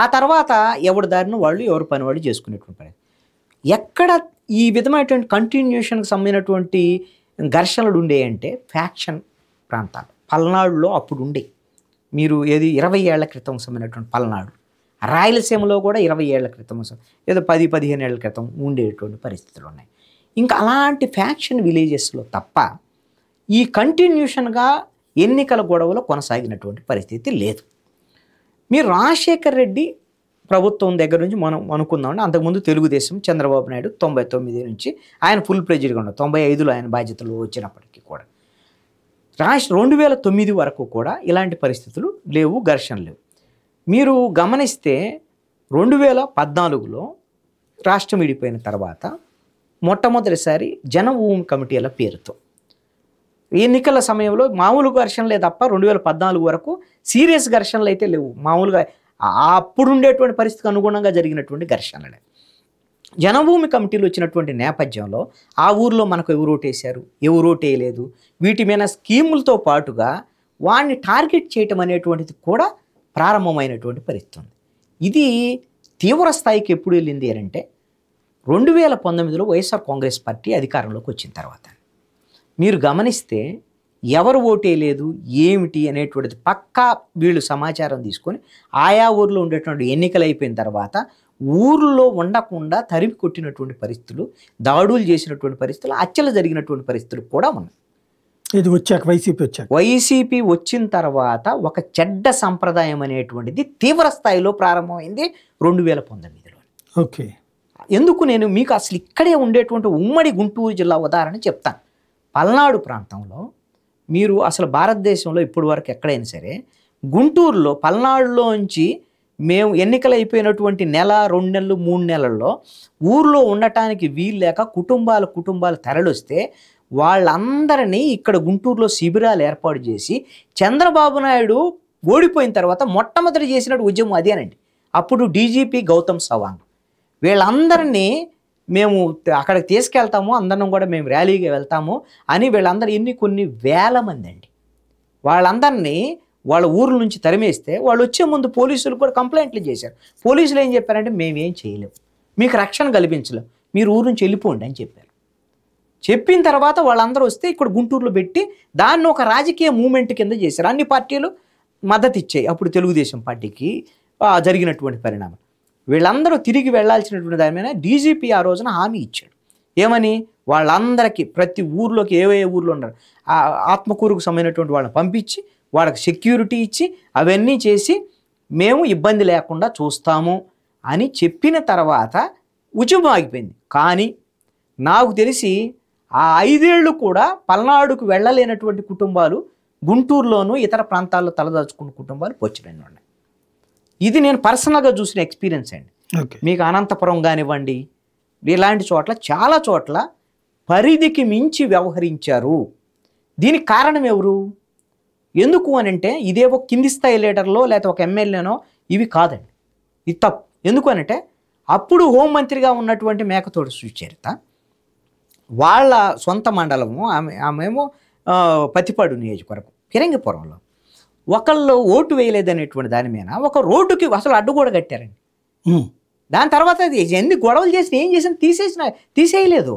ఆ తర్వాత ఎవరి దారిని వాళ్ళు ఎవరి పని వాళ్ళు చేసుకునేటువంటి పని ఎక్కడ ఈ విధమైనటువంటి కంటిన్యూషన్కి సంబంధించినటువంటి ఘర్షణలు ఉండేయంటే ఫ్యాక్షన్ ప్రాంతాలు పల్నాడులో అప్పుడు ఉండే మీరు ఏది ఇరవై ఏళ్ల క్రితం సంబంధించినటువంటి పల్నాడు రాయలసీమలో కూడా ఇరవై ఏళ్ల క్రితం ఏదో పది పదిహేను ఏళ్ల క్రితం ఉండేటువంటి పరిస్థితులు ఉన్నాయి ఇంకా అలాంటి ఫ్యాక్షన్ విలేజెస్లో తప్ప ఈ కంటిన్యూషన్గా ఎన్నికల గొడవలో కొనసాగినటువంటి పరిస్థితి లేదు మీరు రాజశేఖర్ రెడ్డి ప్రభుత్వం దగ్గర నుంచి మనం అనుకుందామంటే అంతకుముందు తెలుగుదేశం చంద్రబాబు నాయుడు తొంభై తొమ్మిది నుంచి ఆయన ఫుల్ ప్రెజర్గా ఉన్నారు తొంభై ఐదులో ఆయన బాధ్యతలు వచ్చినప్పటికీ కూడా రాష్ట్ర రెండు వేల తొమ్మిది వరకు కూడా ఇలాంటి పరిస్థితులు లేవు ఘర్షణ లేవు మీరు గమనిస్తే రెండు వేల పద్నాలుగులో రాష్ట్రం విడిపోయిన తర్వాత మొట్టమొదటిసారి జనభూమి కమిటీల పేరుతో ఎన్నికల సమయంలో మామూలు ఘర్షణలే తప్ప రెండు వేల పద్నాలుగు వరకు సీరియస్ ఘర్షణలు అయితే లేవు మామూలుగా అప్పుడు ఉండేటువంటి పరిస్థితికి అనుగుణంగా జరిగినటువంటి ఘర్షణలే జనభూమి కమిటీలు వచ్చినటువంటి నేపథ్యంలో ఆ ఊర్లో మనకు ఎవరు ఓటేశారు ఎవరు ఓటేయలేదు వీటి మీద స్కీములతో పాటుగా వాడిని టార్గెట్ చేయటం అనేటువంటిది కూడా ప్రారంభమైనటువంటి పరిస్థితి ఉంది ఇది తీవ్ర స్థాయికి ఎప్పుడు వెళ్ళింది అంటే రెండు వేల పంతొమ్మిదిలో వైఎస్ఆర్ కాంగ్రెస్ పార్టీ అధికారంలోకి వచ్చిన తర్వాత మీరు గమనిస్తే ఎవరు ఓటేయలేదు ఏమిటి అనేటువంటిది పక్కా వీళ్ళు సమాచారం తీసుకొని ఆయా ఊర్లో ఉండేటువంటి ఎన్నికలు అయిపోయిన తర్వాత ఊర్లో ఉండకుండా తరిమి కొట్టినటువంటి పరిస్థితులు దాడులు చేసినటువంటి పరిస్థితులు అచ్చలు జరిగినటువంటి పరిస్థితులు కూడా ఉన్నాయి ఇది వచ్చాక వైసీపీ వచ్చాక వైసీపీ వచ్చిన తర్వాత ఒక చెడ్డ సంప్రదాయం అనేటువంటిది తీవ్ర స్థాయిలో ప్రారంభమైంది రెండు వేల పంతొమ్మిదిలో ఓకే ఎందుకు నేను మీకు అసలు ఇక్కడే ఉండేటువంటి ఉమ్మడి గుంటూరు జిల్లా ఉదాహరణ చెప్తాను పల్నాడు ప్రాంతంలో మీరు అసలు భారతదేశంలో ఇప్పుడు వరకు ఎక్కడైనా సరే గుంటూరులో పల్నాడులోంచి మేము ఎన్నికలు అయిపోయినటువంటి నెల రెండు నెలలు మూడు నెలల్లో ఊర్లో ఉండటానికి వీలు లేక కుటుంబాలు కుటుంబాలు తరలొస్తే వాళ్ళందరినీ ఇక్కడ గుంటూరులో శిబిరాలు ఏర్పాటు చేసి చంద్రబాబు నాయుడు ఓడిపోయిన తర్వాత మొట్టమొదటి చేసినట్టు ఉద్యమం అదేనండి అప్పుడు డీజీపీ గౌతమ్ సవాంగ్ వీళ్ళందరినీ మేము అక్కడికి తీసుకెళ్తాము అందరం కూడా మేము ర్యాలీకి వెళ్తాము అని వీళ్ళందరూ ఎన్ని కొన్ని వేల మంది అండి వాళ్ళందరినీ వాళ్ళ ఊర్ల నుంచి తరిమేస్తే వాళ్ళు వచ్చే ముందు పోలీసులు కూడా కంప్లైంట్లు చేశారు పోలీసులు ఏం చెప్పారంటే మేమేం చేయలేము మీకు రక్షణ కల్పించలేము మీరు ఊరు నుంచి వెళ్ళిపోండి అని చెప్పారు చెప్పిన తర్వాత వాళ్ళందరూ వస్తే ఇక్కడ గుంటూరులో పెట్టి దాన్ని ఒక రాజకీయ మూమెంట్ కింద చేశారు అన్ని పార్టీలు మద్దతు ఇచ్చాయి అప్పుడు తెలుగుదేశం పార్టీకి జరిగినటువంటి పరిణామం వీళ్ళందరూ తిరిగి వెళ్లాల్సినటువంటి దాని మీద డీజీపీ ఆ రోజున హామీ ఇచ్చాడు ఏమని వాళ్ళందరికీ ప్రతి ఊర్లోకి ఏవే ఊర్లో ఉన్నారు ఆ ఆత్మకూరుకు సంబంధించినటువంటి వాళ్ళని పంపించి వాళ్ళకి సెక్యూరిటీ ఇచ్చి అవన్నీ చేసి మేము ఇబ్బంది లేకుండా చూస్తాము అని చెప్పిన తర్వాత ఆగిపోయింది కానీ నాకు తెలిసి ఆ ఐదేళ్లు కూడా పల్నాడుకు వెళ్ళలేనటువంటి కుటుంబాలు గుంటూరులోనూ ఇతర ప్రాంతాల్లో తలదాచుకున్న కుటుంబాలు పోచిరండి ఉన్నాయి ఇది నేను పర్సనల్గా చూసిన ఎక్స్పీరియన్స్ అండి మీకు అనంతపురం కానివ్వండి ఇలాంటి చోట్ల చాలా చోట్ల పరిధికి మించి వ్యవహరించారు దీనికి కారణం ఎవరు ఎందుకు అని అంటే ఇదేవో కింది స్థాయి లీడర్లో లేకపోతే ఒక ఎమ్మెల్యేనో ఇవి కాదండి ఇది తప్పు ఎందుకు అంటే అప్పుడు హోంమంత్రిగా ఉన్నటువంటి మేకతోడు సుచరిత వాళ్ళ సొంత మండలము ఆమె ఆమెమో పతిపాడు నియోజకవర్గం ఫిరంగిపురంలో ఒకళ్ళు ఓటు వేయలేదనేటువంటి దాని మీద ఒక రోడ్డుకి అసలు అడ్డు కూడా కట్టారండి దాని తర్వాత ఎన్ని గొడవలు చేసిన ఏం చేసిన తీసేసిన తీసేయలేదు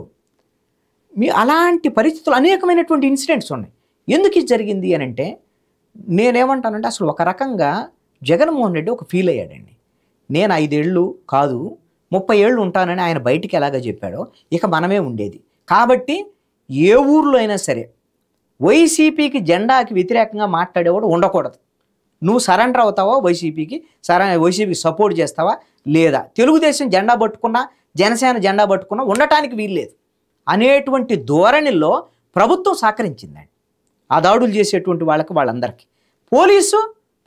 మీ అలాంటి పరిస్థితులు అనేకమైనటువంటి ఇన్సిడెంట్స్ ఉన్నాయి ఎందుకు ఇది జరిగింది అని అంటే నేనేమంటానంటే అసలు ఒక రకంగా జగన్మోహన్ రెడ్డి ఒక ఫీల్ అయ్యాడండి నేను ఐదేళ్ళు కాదు ముప్పై ఏళ్ళు ఉంటానని ఆయన బయటికి ఎలాగ చెప్పాడో ఇక మనమే ఉండేది కాబట్టి ఏ ఊర్లో అయినా సరే వైసీపీకి జెండాకి వ్యతిరేకంగా మాట్లాడేవాడు ఉండకూడదు నువ్వు సరెండర్ అవుతావా వైసీపీకి సర వైసీపీకి సపోర్ట్ చేస్తావా లేదా తెలుగుదేశం జెండా పట్టుకున్నా జనసేన జెండా పట్టుకున్నా ఉండటానికి వీల్లేదు అనేటువంటి ధోరణిలో ప్రభుత్వం సహకరించిందండి ఆ దాడులు చేసేటువంటి వాళ్ళకి వాళ్ళందరికీ పోలీసు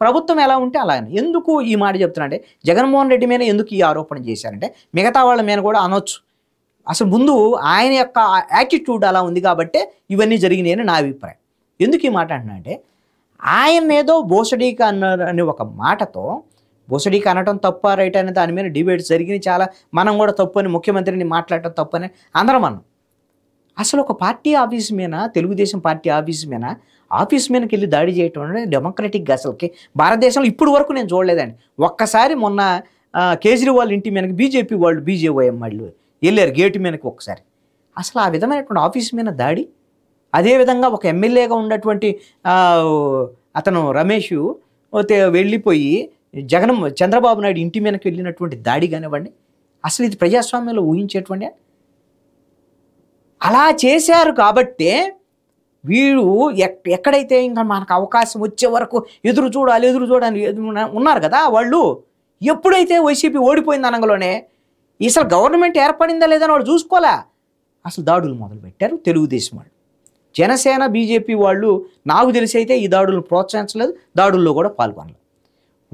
ప్రభుత్వం ఎలా ఉంటే అలాగని ఎందుకు ఈ మాట చెప్తున్నా అంటే జగన్మోహన్ రెడ్డి మీద ఎందుకు ఈ ఆరోపణ చేశారంటే మిగతా వాళ్ళ మీద కూడా అనొచ్చు అసలు ముందు ఆయన యొక్క యాటిట్యూడ్ అలా ఉంది కాబట్టి ఇవన్నీ జరిగినాయని నా అభిప్రాయం ఎందుకు ఈ మాట అంటే ఆయన ఏదో బోసడీక అన్నారు అనే ఒక మాటతో బోసడీక అనటం తప్ప రైట్ అనే దాని మీద డిబేట్ జరిగినాయి చాలా మనం కూడా తప్పు అని ముఖ్యమంత్రిని మాట్లాడటం తప్పు అని అందరం అన్నాం అసలు ఒక పార్టీ ఆఫీస్ మీద తెలుగుదేశం పార్టీ ఆఫీస్ మీద ఆఫీస్ మీదకి వెళ్ళి దాడి చేయటం అనేది డెమోక్రటిక్గా అసలుకి భారతదేశంలో ఇప్పుడు వరకు నేను చూడలేదండి ఒక్కసారి మొన్న కేజ్రీవాల్ ఇంటి మీదకి బీజేపీ వాళ్ళు బీజేఓఎం వాళ్ళు వెళ్ళారు గేటు మీదకి ఒకసారి అసలు ఆ విధమైనటువంటి ఆఫీస్ మీద దాడి అదేవిధంగా ఒక ఎమ్మెల్యేగా ఉన్నటువంటి అతను రమేష్ వెళ్ళిపోయి జగన్ చంద్రబాబు నాయుడు ఇంటి మీదకి వెళ్ళినటువంటి దాడి కానివ్వండి అసలు ఇది ప్రజాస్వామ్యంలో ఊహించేటువంటి అలా చేశారు కాబట్టే ఎక్ ఎక్కడైతే ఇంకా మనకు అవకాశం వచ్చే వరకు ఎదురు చూడాలి ఎదురు చూడాలి ఉన్నారు కదా వాళ్ళు ఎప్పుడైతే వైసీపీ ఓడిపోయింది అనగలోనే ఈసారి గవర్నమెంట్ ఏర్పడిందా లేదని వాళ్ళు చూసుకోలే అసలు దాడులు మొదలుపెట్టారు తెలుగుదేశం వాళ్ళు జనసేన బీజేపీ వాళ్ళు నాకు తెలిసి అయితే ఈ దాడులను ప్రోత్సహించలేదు దాడుల్లో కూడా పాల్గొనలేదు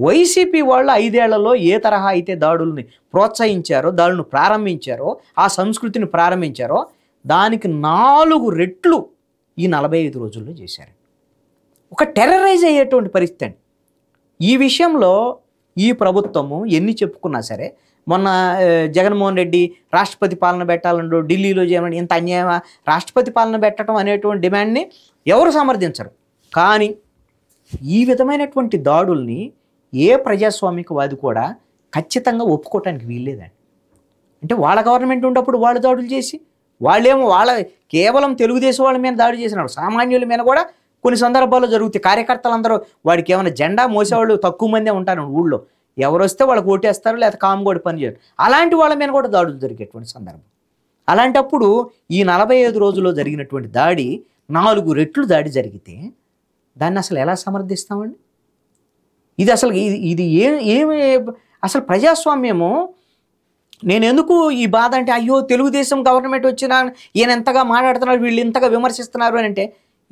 వైసీపీ వాళ్ళు ఐదేళ్లలో ఏ తరహా అయితే దాడుల్ని ప్రోత్సహించారో దాడులను ప్రారంభించారో ఆ సంస్కృతిని ప్రారంభించారో దానికి నాలుగు రెట్లు ఈ నలభై ఐదు రోజుల్లో చేశారు ఒక టెర్రరైజ్ అయ్యేటువంటి పరిస్థితి అండి ఈ విషయంలో ఈ ప్రభుత్వము ఎన్ని చెప్పుకున్నా సరే మొన్న జగన్మోహన్ రెడ్డి రాష్ట్రపతి పాలన పెట్టాలండు ఢిల్లీలో చేయమని ఇంత అన్యాయమా రాష్ట్రపతి పాలన పెట్టడం అనేటువంటి డిమాండ్ని ఎవరు సమర్థించరు కానీ ఈ విధమైనటువంటి దాడుల్ని ఏ ప్రజాస్వామిక వాది కూడా ఖచ్చితంగా ఒప్పుకోవటానికి వీల్లేదండి అంటే వాళ్ళ గవర్నమెంట్ ఉన్నప్పుడు వాళ్ళు దాడులు చేసి వాళ్ళేమో వాళ్ళ కేవలం తెలుగుదేశం వాళ్ళ మీద దాడి చేసినారు సామాన్యుల మీద కూడా కొన్ని సందర్భాల్లో జరుగుతాయి కార్యకర్తలందరూ వాడికి ఏమైనా జెండా మోసేవాళ్ళు తక్కువ మందే ఉంటారు ఊళ్ళో ఎవరు వస్తే వాళ్ళకి ఓటేస్తారు లేదా కామ్గోడి పని చేయరు అలాంటి వాళ్ళ మీద కూడా దాడులు జరిగేటువంటి సందర్భం అలాంటప్పుడు ఈ నలభై ఐదు రోజుల్లో జరిగినటువంటి దాడి నాలుగు రెట్లు దాడి జరిగితే దాన్ని అసలు ఎలా సమర్థిస్తామండి ఇది అసలు ఇది ఇది ఏ ఏమి అసలు ప్రజాస్వామ్యము నేను ఎందుకు ఈ బాధ అంటే అయ్యో తెలుగుదేశం గవర్నమెంట్ వచ్చినా ఈయన ఎంతగా మాట్లాడుతున్నారు వీళ్ళు ఇంతగా విమర్శిస్తున్నారు అని అంటే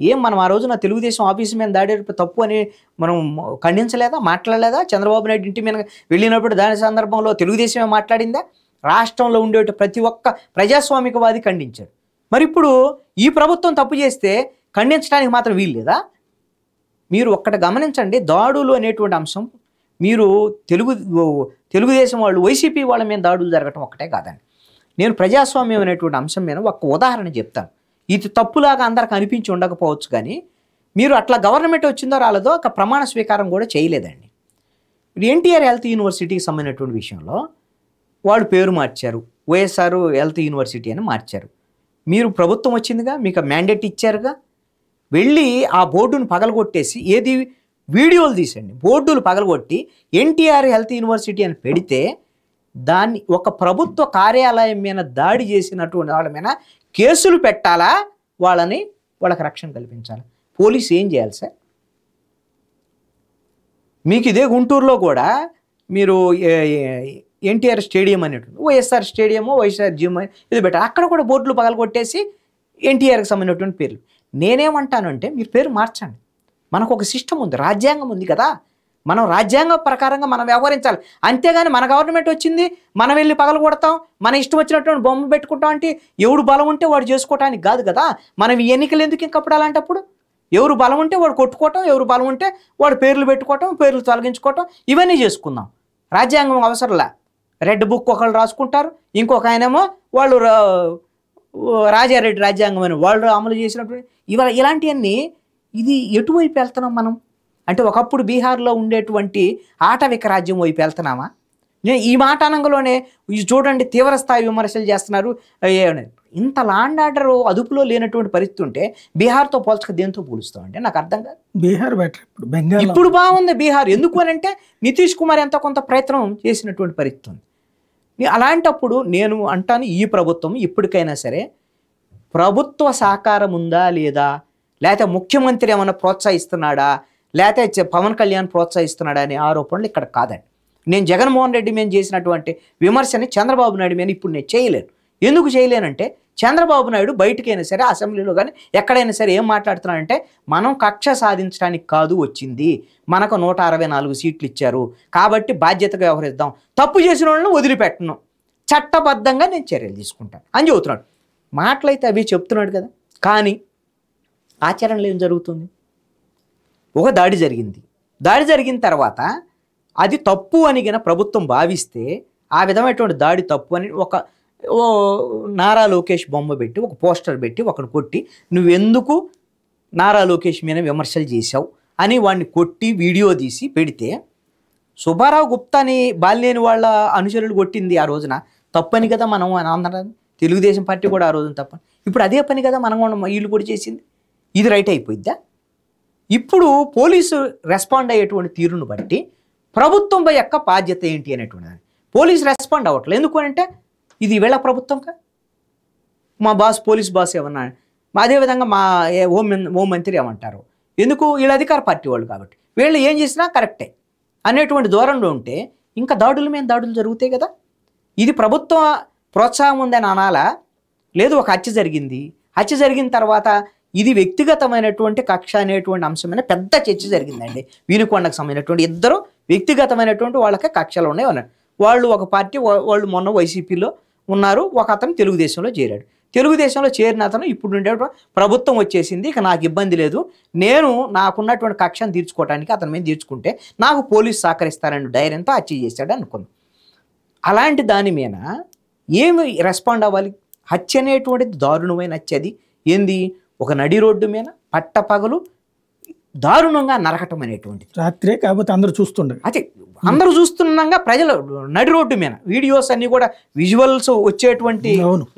ఏం మనం ఆ రోజున తెలుగుదేశం ఆఫీసు మీద దాడి తప్పు అని మనం ఖండించలేదా మాట్లాడలేదా చంద్రబాబు నాయుడు ఇంటి మీద వెళ్ళినప్పుడు దాని సందర్భంలో తెలుగుదేశమే మాట్లాడిందా రాష్ట్రంలో ఉండే ప్రతి ఒక్క ప్రజాస్వామికవాది ఖండించాడు మరి ఇప్పుడు ఈ ప్రభుత్వం తప్పు చేస్తే ఖండించడానికి మాత్రం వీల్లేదా మీరు ఒక్కటి గమనించండి దాడులు అనేటువంటి అంశం మీరు తెలుగు తెలుగుదేశం వాళ్ళు వైసీపీ వాళ్ళ మీద దాడులు జరగటం ఒక్కటే కాదండి నేను ప్రజాస్వామ్యం అనేటువంటి అంశం మీద ఒక ఉదాహరణ చెప్తాను ఇది తప్పులాగా అందరికి అనిపించి ఉండకపోవచ్చు కానీ మీరు అట్లా గవర్నమెంట్ వచ్చిందో రాలేదో ఒక ప్రమాణ స్వీకారం కూడా చేయలేదండి ఎన్టీఆర్ హెల్త్ యూనివర్సిటీకి సంబంధించినటువంటి విషయంలో వాళ్ళు పేరు మార్చారు వైఎస్ఆర్ హెల్త్ యూనివర్సిటీ అని మార్చారు మీరు ప్రభుత్వం వచ్చిందిగా మీకు మ్యాండేట్ ఇచ్చారుగా వెళ్ళి ఆ బోర్డును పగలగొట్టేసి ఏది వీడియోలు తీసండి బోర్డులు పగలగొట్టి ఎన్టీఆర్ హెల్త్ యూనివర్సిటీ అని పెడితే దాన్ని ఒక ప్రభుత్వ కార్యాలయం మీద దాడి చేసినటువంటి వాళ్ళ మీద కేసులు పెట్టాలా వాళ్ళని వాళ్ళకి రక్షణ కల్పించాలి పోలీస్ ఏం చేయాలి సార్ మీకు ఇదే గుంటూరులో కూడా మీరు ఎన్టీఆర్ స్టేడియం అనేటువంటి వైఎస్ఆర్ స్టేడియము వైఎస్ఆర్ జిమ్ ఇది పెట్టారు అక్కడ కూడా బోర్డులు పగలగొట్టేసి ఎన్టీఆర్కి సంబంధించినటువంటి పేర్లు నేనేమంటానంటే మీరు పేరు మార్చండి మనకు ఒక సిస్టమ్ ఉంది రాజ్యాంగం ఉంది కదా మనం రాజ్యాంగ ప్రకారంగా మనం వ్యవహరించాలి అంతేగాని మన గవర్నమెంట్ వచ్చింది మనం వెళ్ళి పగలు కొడతాం మన ఇష్టం వచ్చినటువంటి బొమ్మ పెట్టుకుంటాం అంటే ఎవడు బలం ఉంటే వాడు చేసుకోవటానికి కాదు కదా మనం ఈ ఎన్నికలు ఎందుకు ఇంకప్పుడాలంటప్పుడు ఎవరు బలం ఉంటే వాడు కొట్టుకోవటం ఎవరు బలం ఉంటే వాడు పేర్లు పెట్టుకోవటం పేర్లు తొలగించుకోవటం ఇవన్నీ చేసుకుందాం రాజ్యాంగం అవసరంలా రెడ్ బుక్ ఒకళ్ళు రాసుకుంటారు ఇంకొక ఆయనేమో వాళ్ళు రాజారెడ్డి రాజ్యాంగం అని వాళ్ళు అమలు చేసినప్పుడు ఇవాళ ఇలాంటివన్నీ ఇది ఎటువైపు వెళ్తున్నాం మనం అంటే ఒకప్పుడు బీహార్లో ఉండేటువంటి ఆటవిక రాజ్యం వైపు వెళ్తున్నామా నేను ఈ మాట అనంగలోనే చూడండి తీవ్రస్థాయి విమర్శలు చేస్తున్నారు ఇంత లాండ్ ఆర్డర్ అదుపులో లేనటువంటి పరిస్థితి ఉంటే బీహార్తో పోల్చక దేనితో పోలుస్తాం అంటే నాకు అర్థం కాదు బీహార్ బెటర్ ఇప్పుడు బెంగాల్ ఇప్పుడు బాగుంది బీహార్ ఎందుకు అని అంటే నితీష్ కుమార్ ఎంత కొంత ప్రయత్నం చేసినటువంటి పరిస్థితి ఉంది అలాంటప్పుడు నేను అంటాను ఈ ప్రభుత్వం ఇప్పటికైనా సరే ప్రభుత్వ సహకారం ఉందా లేదా లేకపోతే ముఖ్యమంత్రి ఏమైనా ప్రోత్సహిస్తున్నాడా లేకపోతే పవన్ కళ్యాణ్ ప్రోత్సహిస్తున్నాడనే ఆరోపణలు ఇక్కడ కాదండి నేను జగన్మోహన్ రెడ్డి మేము చేసినటువంటి విమర్శని చంద్రబాబు నాయుడు మీద ఇప్పుడు నేను చేయలేను ఎందుకు చేయలేనంటే చంద్రబాబు నాయుడు బయటకైనా సరే అసెంబ్లీలో కానీ ఎక్కడైనా సరే ఏం మాట్లాడుతున్నాడంటే మనం కక్ష సాధించడానికి కాదు వచ్చింది మనకు నూట అరవై నాలుగు సీట్లు ఇచ్చారు కాబట్టి బాధ్యతగా వ్యవహరిద్దాం తప్పు చేసిన వాళ్ళని వదిలిపెట్టను చట్టబద్ధంగా నేను చర్యలు తీసుకుంటాను అని చెబుతున్నాడు మాటలైతే అవి చెప్తున్నాడు కదా కానీ ఆచరణలో ఏం జరుగుతుంది ఒక దాడి జరిగింది దాడి జరిగిన తర్వాత అది తప్పు అని గిన ప్రభుత్వం భావిస్తే ఆ విధమైనటువంటి దాడి తప్పు అని ఒక ఓ నారా లోకేష్ బొమ్మ పెట్టి ఒక పోస్టర్ పెట్టి ఒకని కొట్టి నువ్వెందుకు నారా లోకేష్ మీద విమర్శలు చేశావు అని వాడిని కొట్టి వీడియో తీసి పెడితే సుబ్బారావు గుప్తాని బాలినేని వాళ్ళ అనుచరులు కొట్టింది ఆ రోజున తప్పని కదా మనం ఆంధ్ర తెలుగుదేశం పార్టీ కూడా ఆ రోజున తప్పని ఇప్పుడు అదే పని కదా మనం వీళ్ళు కూడా చేసింది ఇది రైట్ అయిపోయిద్దా ఇప్పుడు పోలీసు రెస్పాండ్ అయ్యేటువంటి తీరును బట్టి ప్రభుత్వం యొక్క బాధ్యత ఏంటి అనేటువంటిది పోలీసు రెస్పాండ్ అవ్వట్లేదు ఎందుకు అంటే ఇది ఈవేళ కా మా బాస్ పోలీస్ బాస్ ఏమన్నా అదేవిధంగా మా హోం హోం మంత్రి ఏమంటారు ఎందుకు వీళ్ళ అధికార పార్టీ వాళ్ళు కాబట్టి వీళ్ళు ఏం చేసినా కరెక్టే అనేటువంటి దూరంలో ఉంటే ఇంకా దాడుల మీద దాడులు జరుగుతాయి కదా ఇది ప్రభుత్వ ప్రోత్సాహం ఉందని అనాలా లేదు ఒక హత్య జరిగింది హత్య జరిగిన తర్వాత ఇది వ్యక్తిగతమైనటువంటి కక్ష అనేటువంటి అంశమైన పెద్ద చర్చ జరిగిందండి వీలుకొండకు సంబంధించినటువంటి ఇద్దరు వ్యక్తిగతమైనటువంటి వాళ్ళకి కక్షలు ఉన్నాయి ఉన్నాయి వాళ్ళు ఒక పార్టీ వాళ్ళు మొన్న వైసీపీలో ఉన్నారు ఒక అతను తెలుగుదేశంలో చేరాడు తెలుగుదేశంలో చేరిన అతను ఇప్పుడు ఉండేటువంటి ప్రభుత్వం వచ్చేసింది ఇక నాకు ఇబ్బంది లేదు నేను నాకున్నటువంటి కక్షను తీర్చుకోవడానికి అతని మీద తీర్చుకుంటే నాకు పోలీసు సహకరిస్తారని ధైర్యంతో హత్య చేశాడు అనుకుంది అలాంటి దాని మీద ఏమి రెస్పాండ్ అవ్వాలి హత్య అనేటువంటిది దారుణమైన హత్య అది ఏంది ఒక నడి రోడ్డు మీద పట్ట పగలు దారుణంగా నరకటం అనేటువంటిది రాత్రే కాకపోతే అందరూ చూస్తుండే అదే అందరూ చూస్తుండగా ప్రజలు నడి రోడ్డు మీద వీడియోస్ అన్నీ కూడా విజువల్స్ వచ్చేటువంటి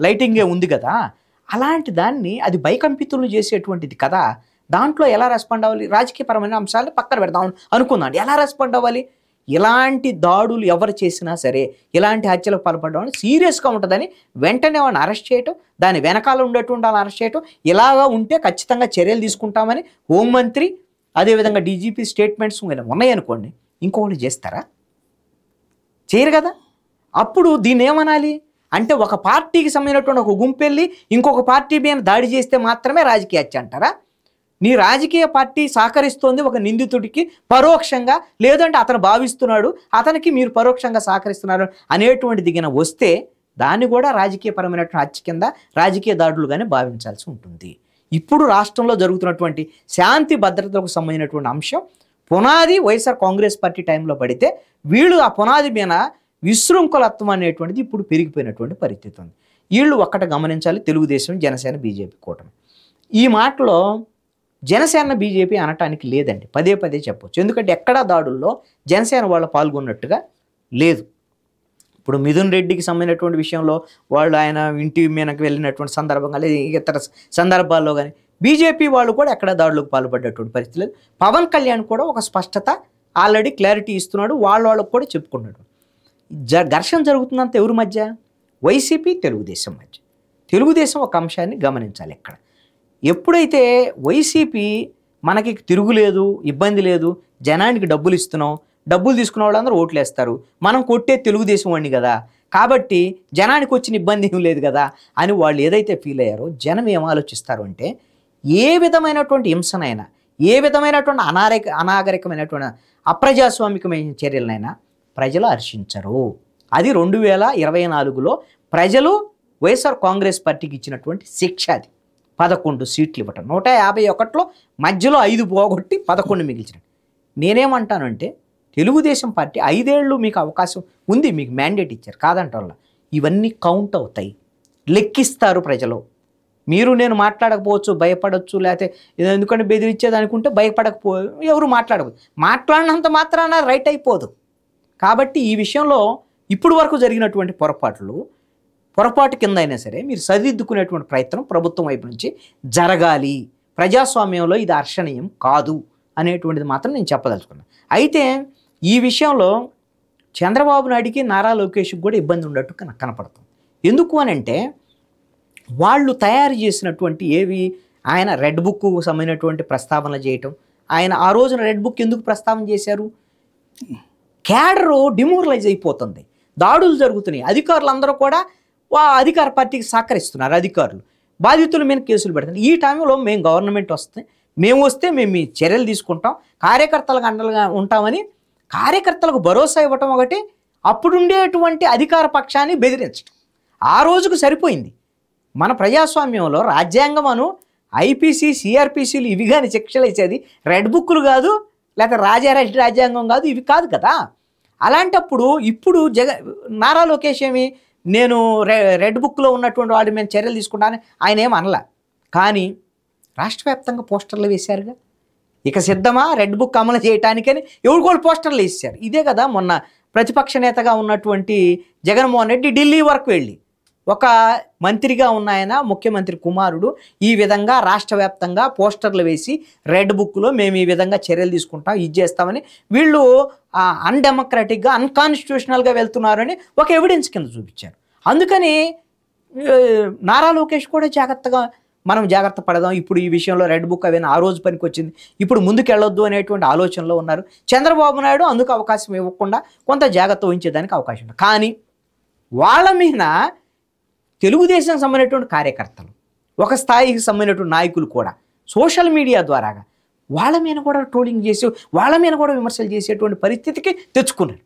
లైటింగే ఉంది కదా అలాంటి దాన్ని అది బైకంపితులు చేసేటువంటిది కదా దాంట్లో ఎలా రెస్పాండ్ అవ్వాలి రాజకీయపరమైన అంశాలు పక్కన పెడదాం అనుకున్నాను ఎలా రెస్పాండ్ అవ్వాలి ఇలాంటి దాడులు ఎవరు చేసినా సరే ఇలాంటి హత్యలకు పాల్పడడం సీరియస్గా ఉంటుందని వెంటనే వాడిని అరెస్ట్ చేయటం దాని వెనకాల ఉండేటువంటి వాళ్ళని అరెస్ట్ చేయటం ఇలాగా ఉంటే ఖచ్చితంగా చర్యలు తీసుకుంటామని హోంమంత్రి అదేవిధంగా డీజీపీ స్టేట్మెంట్స్ ఉన్నాయనుకోండి ఇంకొకటి చేస్తారా చేయరు కదా అప్పుడు దీన్ని ఏమనాలి అంటే ఒక పార్టీకి సంబంధించినటువంటి ఒక గుంపు వెళ్ళి ఇంకొక పార్టీ మీద దాడి చేస్తే మాత్రమే రాజకీయ హత్య అంటారా నీ రాజకీయ పార్టీ సహకరిస్తోంది ఒక నిందితుడికి పరోక్షంగా లేదంటే అతను భావిస్తున్నాడు అతనికి మీరు పరోక్షంగా సహకరిస్తున్నారు అనేటువంటి దిగిన వస్తే దాన్ని కూడా రాజకీయపరమైనటువంటి హత్య కింద రాజకీయ దాడులుగానే భావించాల్సి ఉంటుంది ఇప్పుడు రాష్ట్రంలో జరుగుతున్నటువంటి శాంతి భద్రతలకు సంబంధించినటువంటి అంశం పునాది వైఎస్ఆర్ కాంగ్రెస్ పార్టీ టైంలో పడితే వీళ్ళు ఆ పునాది మీద విశృంఖలత్వం అనేటువంటిది ఇప్పుడు పెరిగిపోయినటువంటి పరిస్థితి ఉంది వీళ్ళు ఒక్కట గమనించాలి తెలుగుదేశం జనసేన బీజేపీ కూటమి ఈ మాటలో జనసేన బీజేపీ అనటానికి లేదండి పదే పదే చెప్పచ్చు ఎందుకంటే ఎక్కడా దాడుల్లో జనసేన వాళ్ళు పాల్గొన్నట్టుగా లేదు ఇప్పుడు మిథున్ రెడ్డికి సంబంధించినటువంటి విషయంలో వాళ్ళు ఆయన ఇంటి మీనకు వెళ్ళినటువంటి సందర్భంగా లేదు ఇతర సందర్భాల్లో కానీ బీజేపీ వాళ్ళు కూడా ఎక్కడ దాడులకు పాల్పడ్డటువంటి పరిస్థితి లేదు పవన్ కళ్యాణ్ కూడా ఒక స్పష్టత ఆల్రెడీ క్లారిటీ ఇస్తున్నాడు వాళ్ళ వాళ్ళకు కూడా చెప్పుకున్నాడు జ ఘర్షణ జరుగుతుందంత ఎవరి మధ్య వైసీపీ తెలుగుదేశం మధ్య తెలుగుదేశం ఒక అంశాన్ని గమనించాలి ఇక్కడ ఎప్పుడైతే వైసీపీ మనకి తిరుగులేదు ఇబ్బంది లేదు జనానికి డబ్బులు ఇస్తున్నాం డబ్బులు తీసుకున్న వాళ్ళందరూ ఓట్లు వేస్తారు మనం కొట్టే తెలుగుదేశం వాడిని కదా కాబట్టి జనానికి వచ్చిన ఇబ్బంది ఏం లేదు కదా అని వాళ్ళు ఏదైతే ఫీల్ అయ్యారో జనం ఏం ఆలోచిస్తారు అంటే ఏ విధమైనటువంటి హింసనైనా ఏ విధమైనటువంటి అనారక అనాగరికమైనటువంటి అప్రజాస్వామికమైన చర్యలనైనా ప్రజలు హర్షించరు అది రెండు వేల ఇరవై నాలుగులో ప్రజలు వైఎస్ఆర్ కాంగ్రెస్ పార్టీకి ఇచ్చినటువంటి శిక్ష అది పదకొండు సీట్లు ఇవ్వటం నూట యాభై ఒకటిలో మధ్యలో ఐదు పోగొట్టి పదకొండు మిగిల్చినాడు నేనేమంటానంటే తెలుగుదేశం పార్టీ ఐదేళ్ళు మీకు అవకాశం ఉంది మీకు మ్యాండేట్ ఇచ్చారు కాదంట ఇవన్నీ కౌంట్ అవుతాయి లెక్కిస్తారు ప్రజలు మీరు నేను మాట్లాడకపోవచ్చు భయపడవచ్చు లేకపోతే ఎందుకంటే బెదిరించేది అనుకుంటే భయపడకపో ఎవరు మాట్లాడకూడదు మాట్లాడినంత మాత్రాన రైట్ అయిపోదు కాబట్టి ఈ విషయంలో ఇప్పుడు వరకు జరిగినటువంటి పొరపాట్లు పొరపాటు కింద అయినా సరే మీరు సరిదిద్దుకునేటువంటి ప్రయత్నం ప్రభుత్వం వైపు నుంచి జరగాలి ప్రజాస్వామ్యంలో ఇది అర్షణీయం కాదు అనేటువంటిది మాత్రం నేను చెప్పదలుచుకున్నాను అయితే ఈ విషయంలో చంద్రబాబు నాయుడికి నారా లోకేష్కి కూడా ఇబ్బంది ఉన్నట్టు నాకు కనపడుతుంది ఎందుకు అని అంటే వాళ్ళు తయారు చేసినటువంటి ఏవి ఆయన రెడ్ బుక్ సంబంధించినటువంటి ప్రస్తావనలు చేయటం ఆయన ఆ రోజున రెడ్ బుక్ ఎందుకు ప్రస్తావన చేశారు క్యాడరు డిమోరలైజ్ అయిపోతుంది దాడులు జరుగుతున్నాయి అధికారులందరూ కూడా అధికార పార్టీకి సహకరిస్తున్నారు అధికారులు బాధితుల మీద కేసులు పెడతారు ఈ టైంలో మేము గవర్నమెంట్ వస్తే మేము వస్తే మేము మీ చర్యలు తీసుకుంటాం కార్యకర్తలకు అండలుగా ఉంటామని కార్యకర్తలకు భరోసా ఇవ్వటం ఒకటి అప్పుడుండేటువంటి అధికార పక్షాన్ని బెదిరించడం ఆ రోజుకు సరిపోయింది మన ప్రజాస్వామ్యంలో రాజ్యాంగం అను ఐపీసీ సిఆర్పిసిలు ఇవి కానీ శిక్షలు ఇచ్చేది రెడ్ బుక్లు కాదు లేకపోతే రాజారెడ్డి రాజ్యాంగం కాదు ఇవి కాదు కదా అలాంటప్పుడు ఇప్పుడు జగ నారా లోకేష్ ఏమి నేను రె రెడ్ బుక్లో ఉన్నటువంటి వాడు మేము చర్యలు తీసుకుంటాను ఆయన ఏం అనలా కానీ రాష్ట్ర వ్యాప్తంగా పోస్టర్లు వేశారుగా ఇక సిద్ధమా రెడ్ బుక్ అమలు చేయటానికని కూడా పోస్టర్లు వేసారు ఇదే కదా మొన్న ప్రతిపక్ష నేతగా ఉన్నటువంటి జగన్మోహన్ రెడ్డి ఢిల్లీ వరకు వెళ్ళి ఒక మంత్రిగా ఉన్న ఆయన ముఖ్యమంత్రి కుమారుడు ఈ విధంగా రాష్ట్ర వ్యాప్తంగా పోస్టర్లు వేసి రెడ్ బుక్లో మేము ఈ విధంగా చర్యలు తీసుకుంటాం ఇది చేస్తామని వీళ్ళు అన్డెమోక్రటిక్గా అన్కాన్స్టిట్యూషనల్గా వెళ్తున్నారని ఒక ఎవిడెన్స్ కింద చూపించారు అందుకని నారా లోకేష్ కూడా జాగ్రత్తగా మనం జాగ్రత్త పడదాం ఇప్పుడు ఈ విషయంలో రెడ్ బుక్ అవన్నీ ఆ రోజు పనికి వచ్చింది ఇప్పుడు ముందుకు వెళ్ళొద్దు అనేటువంటి ఆలోచనలో ఉన్నారు చంద్రబాబు నాయుడు అందుకు అవకాశం ఇవ్వకుండా కొంత జాగ్రత్త వహించేదానికి అవకాశం ఉంది కానీ వాళ్ళ మీద తెలుగుదేశం సంబంధించినటువంటి కార్యకర్తలు ఒక స్థాయికి సంబంధించినటువంటి నాయకులు కూడా సోషల్ మీడియా ద్వారాగా వాళ్ళ మీద కూడా ట్రోలింగ్ చేసి వాళ్ళ మీద కూడా విమర్శలు చేసేటువంటి పరిస్థితికి తెచ్చుకున్నారు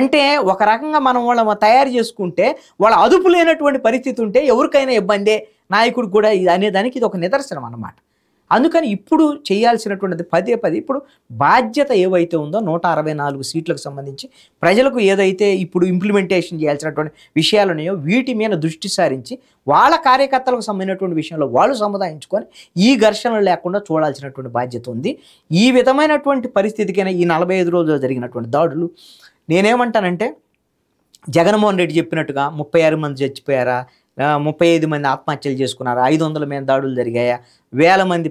అంటే ఒక రకంగా మనం వాళ్ళ తయారు చేసుకుంటే వాళ్ళ అదుపు లేనటువంటి పరిస్థితి ఉంటే ఎవరికైనా ఇబ్బందే నాయకుడు కూడా అనేదానికి ఇది ఒక నిదర్శనం అన్నమాట అందుకని ఇప్పుడు చేయాల్సినటువంటిది పదే పదే ఇప్పుడు బాధ్యత ఏవైతే ఉందో నూట అరవై నాలుగు సీట్లకు సంబంధించి ప్రజలకు ఏదైతే ఇప్పుడు ఇంప్లిమెంటేషన్ చేయాల్సినటువంటి విషయాలు ఉన్నాయో వీటి మీద దృష్టి సారించి వాళ్ళ కార్యకర్తలకు సంబంధించినటువంటి విషయంలో వాళ్ళు సముదాయించుకొని ఈ ఘర్షణలు లేకుండా చూడాల్సినటువంటి బాధ్యత ఉంది ఈ విధమైనటువంటి పరిస్థితికైనా ఈ నలభై ఐదు రోజులు జరిగినటువంటి దాడులు నేనేమంటానంటే జగన్మోహన్ రెడ్డి చెప్పినట్టుగా ముప్పై ఆరు మంది చచ్చిపోయారా ముప్పై ఐదు మంది ఆత్మహత్యలు చేసుకున్నారు ఐదు వందల మీద దాడులు జరిగాయా వేల మంది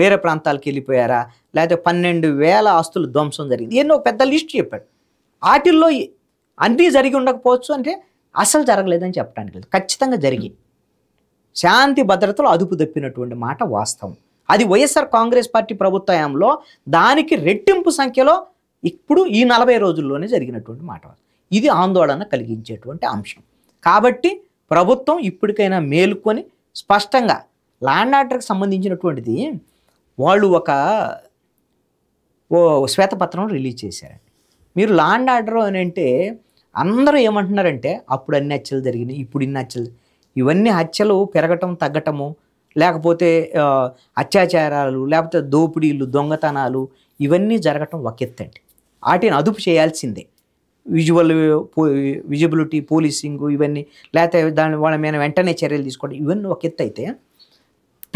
వేరే ప్రాంతాలకు వెళ్ళిపోయారా లేకపోతే పన్నెండు వేల ఆస్తులు ధ్వంసం జరిగింది ఎన్నో పెద్ద లిస్ట్ చెప్పాడు వాటిల్లో అన్నీ జరిగి ఉండకపోవచ్చు అంటే అసలు జరగలేదని చెప్పడానికి లేదు ఖచ్చితంగా జరిగి శాంతి భద్రతలు అదుపు తప్పినటువంటి మాట వాస్తవం అది వైఎస్ఆర్ కాంగ్రెస్ పార్టీ ప్రభుత్వంలో దానికి రెట్టింపు సంఖ్యలో ఇప్పుడు ఈ నలభై రోజుల్లోనే జరిగినటువంటి మాట ఇది ఆందోళన కలిగించేటువంటి అంశం కాబట్టి ప్రభుత్వం ఇప్పటికైనా మేలుకొని స్పష్టంగా ల్యాండ్ ఆర్డర్కి సంబంధించినటువంటిది వాళ్ళు ఒక ఓ శ్వేతపత్రం రిలీజ్ చేశారు మీరు ల్యాండ్ ఆర్డర్ అని అంటే అందరూ ఏమంటున్నారంటే అప్పుడు అన్ని హత్యలు జరిగినాయి ఇప్పుడు ఇన్ని హత్యలు ఇవన్నీ హత్యలు పెరగటం తగ్గటము లేకపోతే అత్యాచారాలు లేకపోతే దోపిడీలు దొంగతనాలు ఇవన్నీ జరగటం ఒక ఎత్తండి వాటిని అదుపు చేయాల్సిందే విజువల్ విజిబిలిటీ పోలీసింగ్ ఇవన్నీ లేకపోతే దాని వాళ్ళ మీద వెంటనే చర్యలు తీసుకోవడం ఇవన్నీ ఒక ఎత్తు అయితే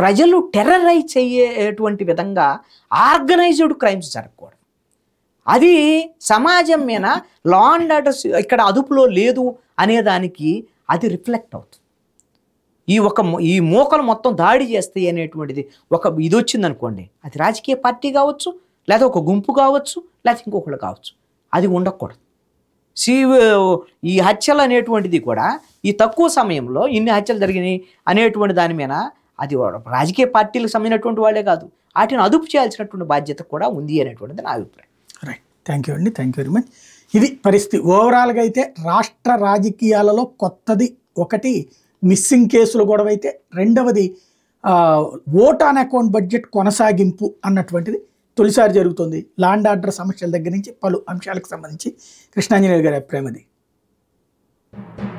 ప్రజలు టెర్రరైజ్ చేయేటువంటి విధంగా ఆర్గనైజ్డ్ క్రైమ్స్ జరగకూడదు అది సమాజం మీద లా అండ్ ఆర్డర్స్ ఇక్కడ అదుపులో లేదు అనేదానికి అది రిఫ్లెక్ట్ అవుతుంది ఈ ఒక ఈ మూకలు మొత్తం దాడి చేస్తాయి అనేటువంటిది ఒక ఇది వచ్చిందనుకోండి అది రాజకీయ పార్టీ కావచ్చు లేదా ఒక గుంపు కావచ్చు లేదా ఇంకొకళ్ళు కావచ్చు అది ఉండకూడదు సీ ఈ హత్యలు అనేటువంటిది కూడా ఈ తక్కువ సమయంలో ఇన్ని హత్యలు జరిగినాయి అనేటువంటి దాని మీద అది రాజకీయ పార్టీలకు సంబంధించినటువంటి వాళ్ళే కాదు వాటిని అదుపు చేయాల్సినటువంటి బాధ్యత కూడా ఉంది అనేటువంటిది నా అభిప్రాయం
రైట్ థ్యాంక్ యూ అండి థ్యాంక్ యూ వెరీ మచ్ ఇది పరిస్థితి ఓవరాల్గా అయితే రాష్ట్ర రాజకీయాలలో కొత్తది ఒకటి మిస్సింగ్ కేసులు గొడవ అయితే రెండవది ఓట్ ఆన్ అకౌంట్ బడ్జెట్ కొనసాగింపు అన్నటువంటిది తొలిసారి జరుగుతుంది లాండ్ ఆర్డర్ సమస్యల దగ్గర నుంచి పలు అంశాలకు సంబంధించి కృష్ణాంజనేయుడు గారి అభిప్రాయం అది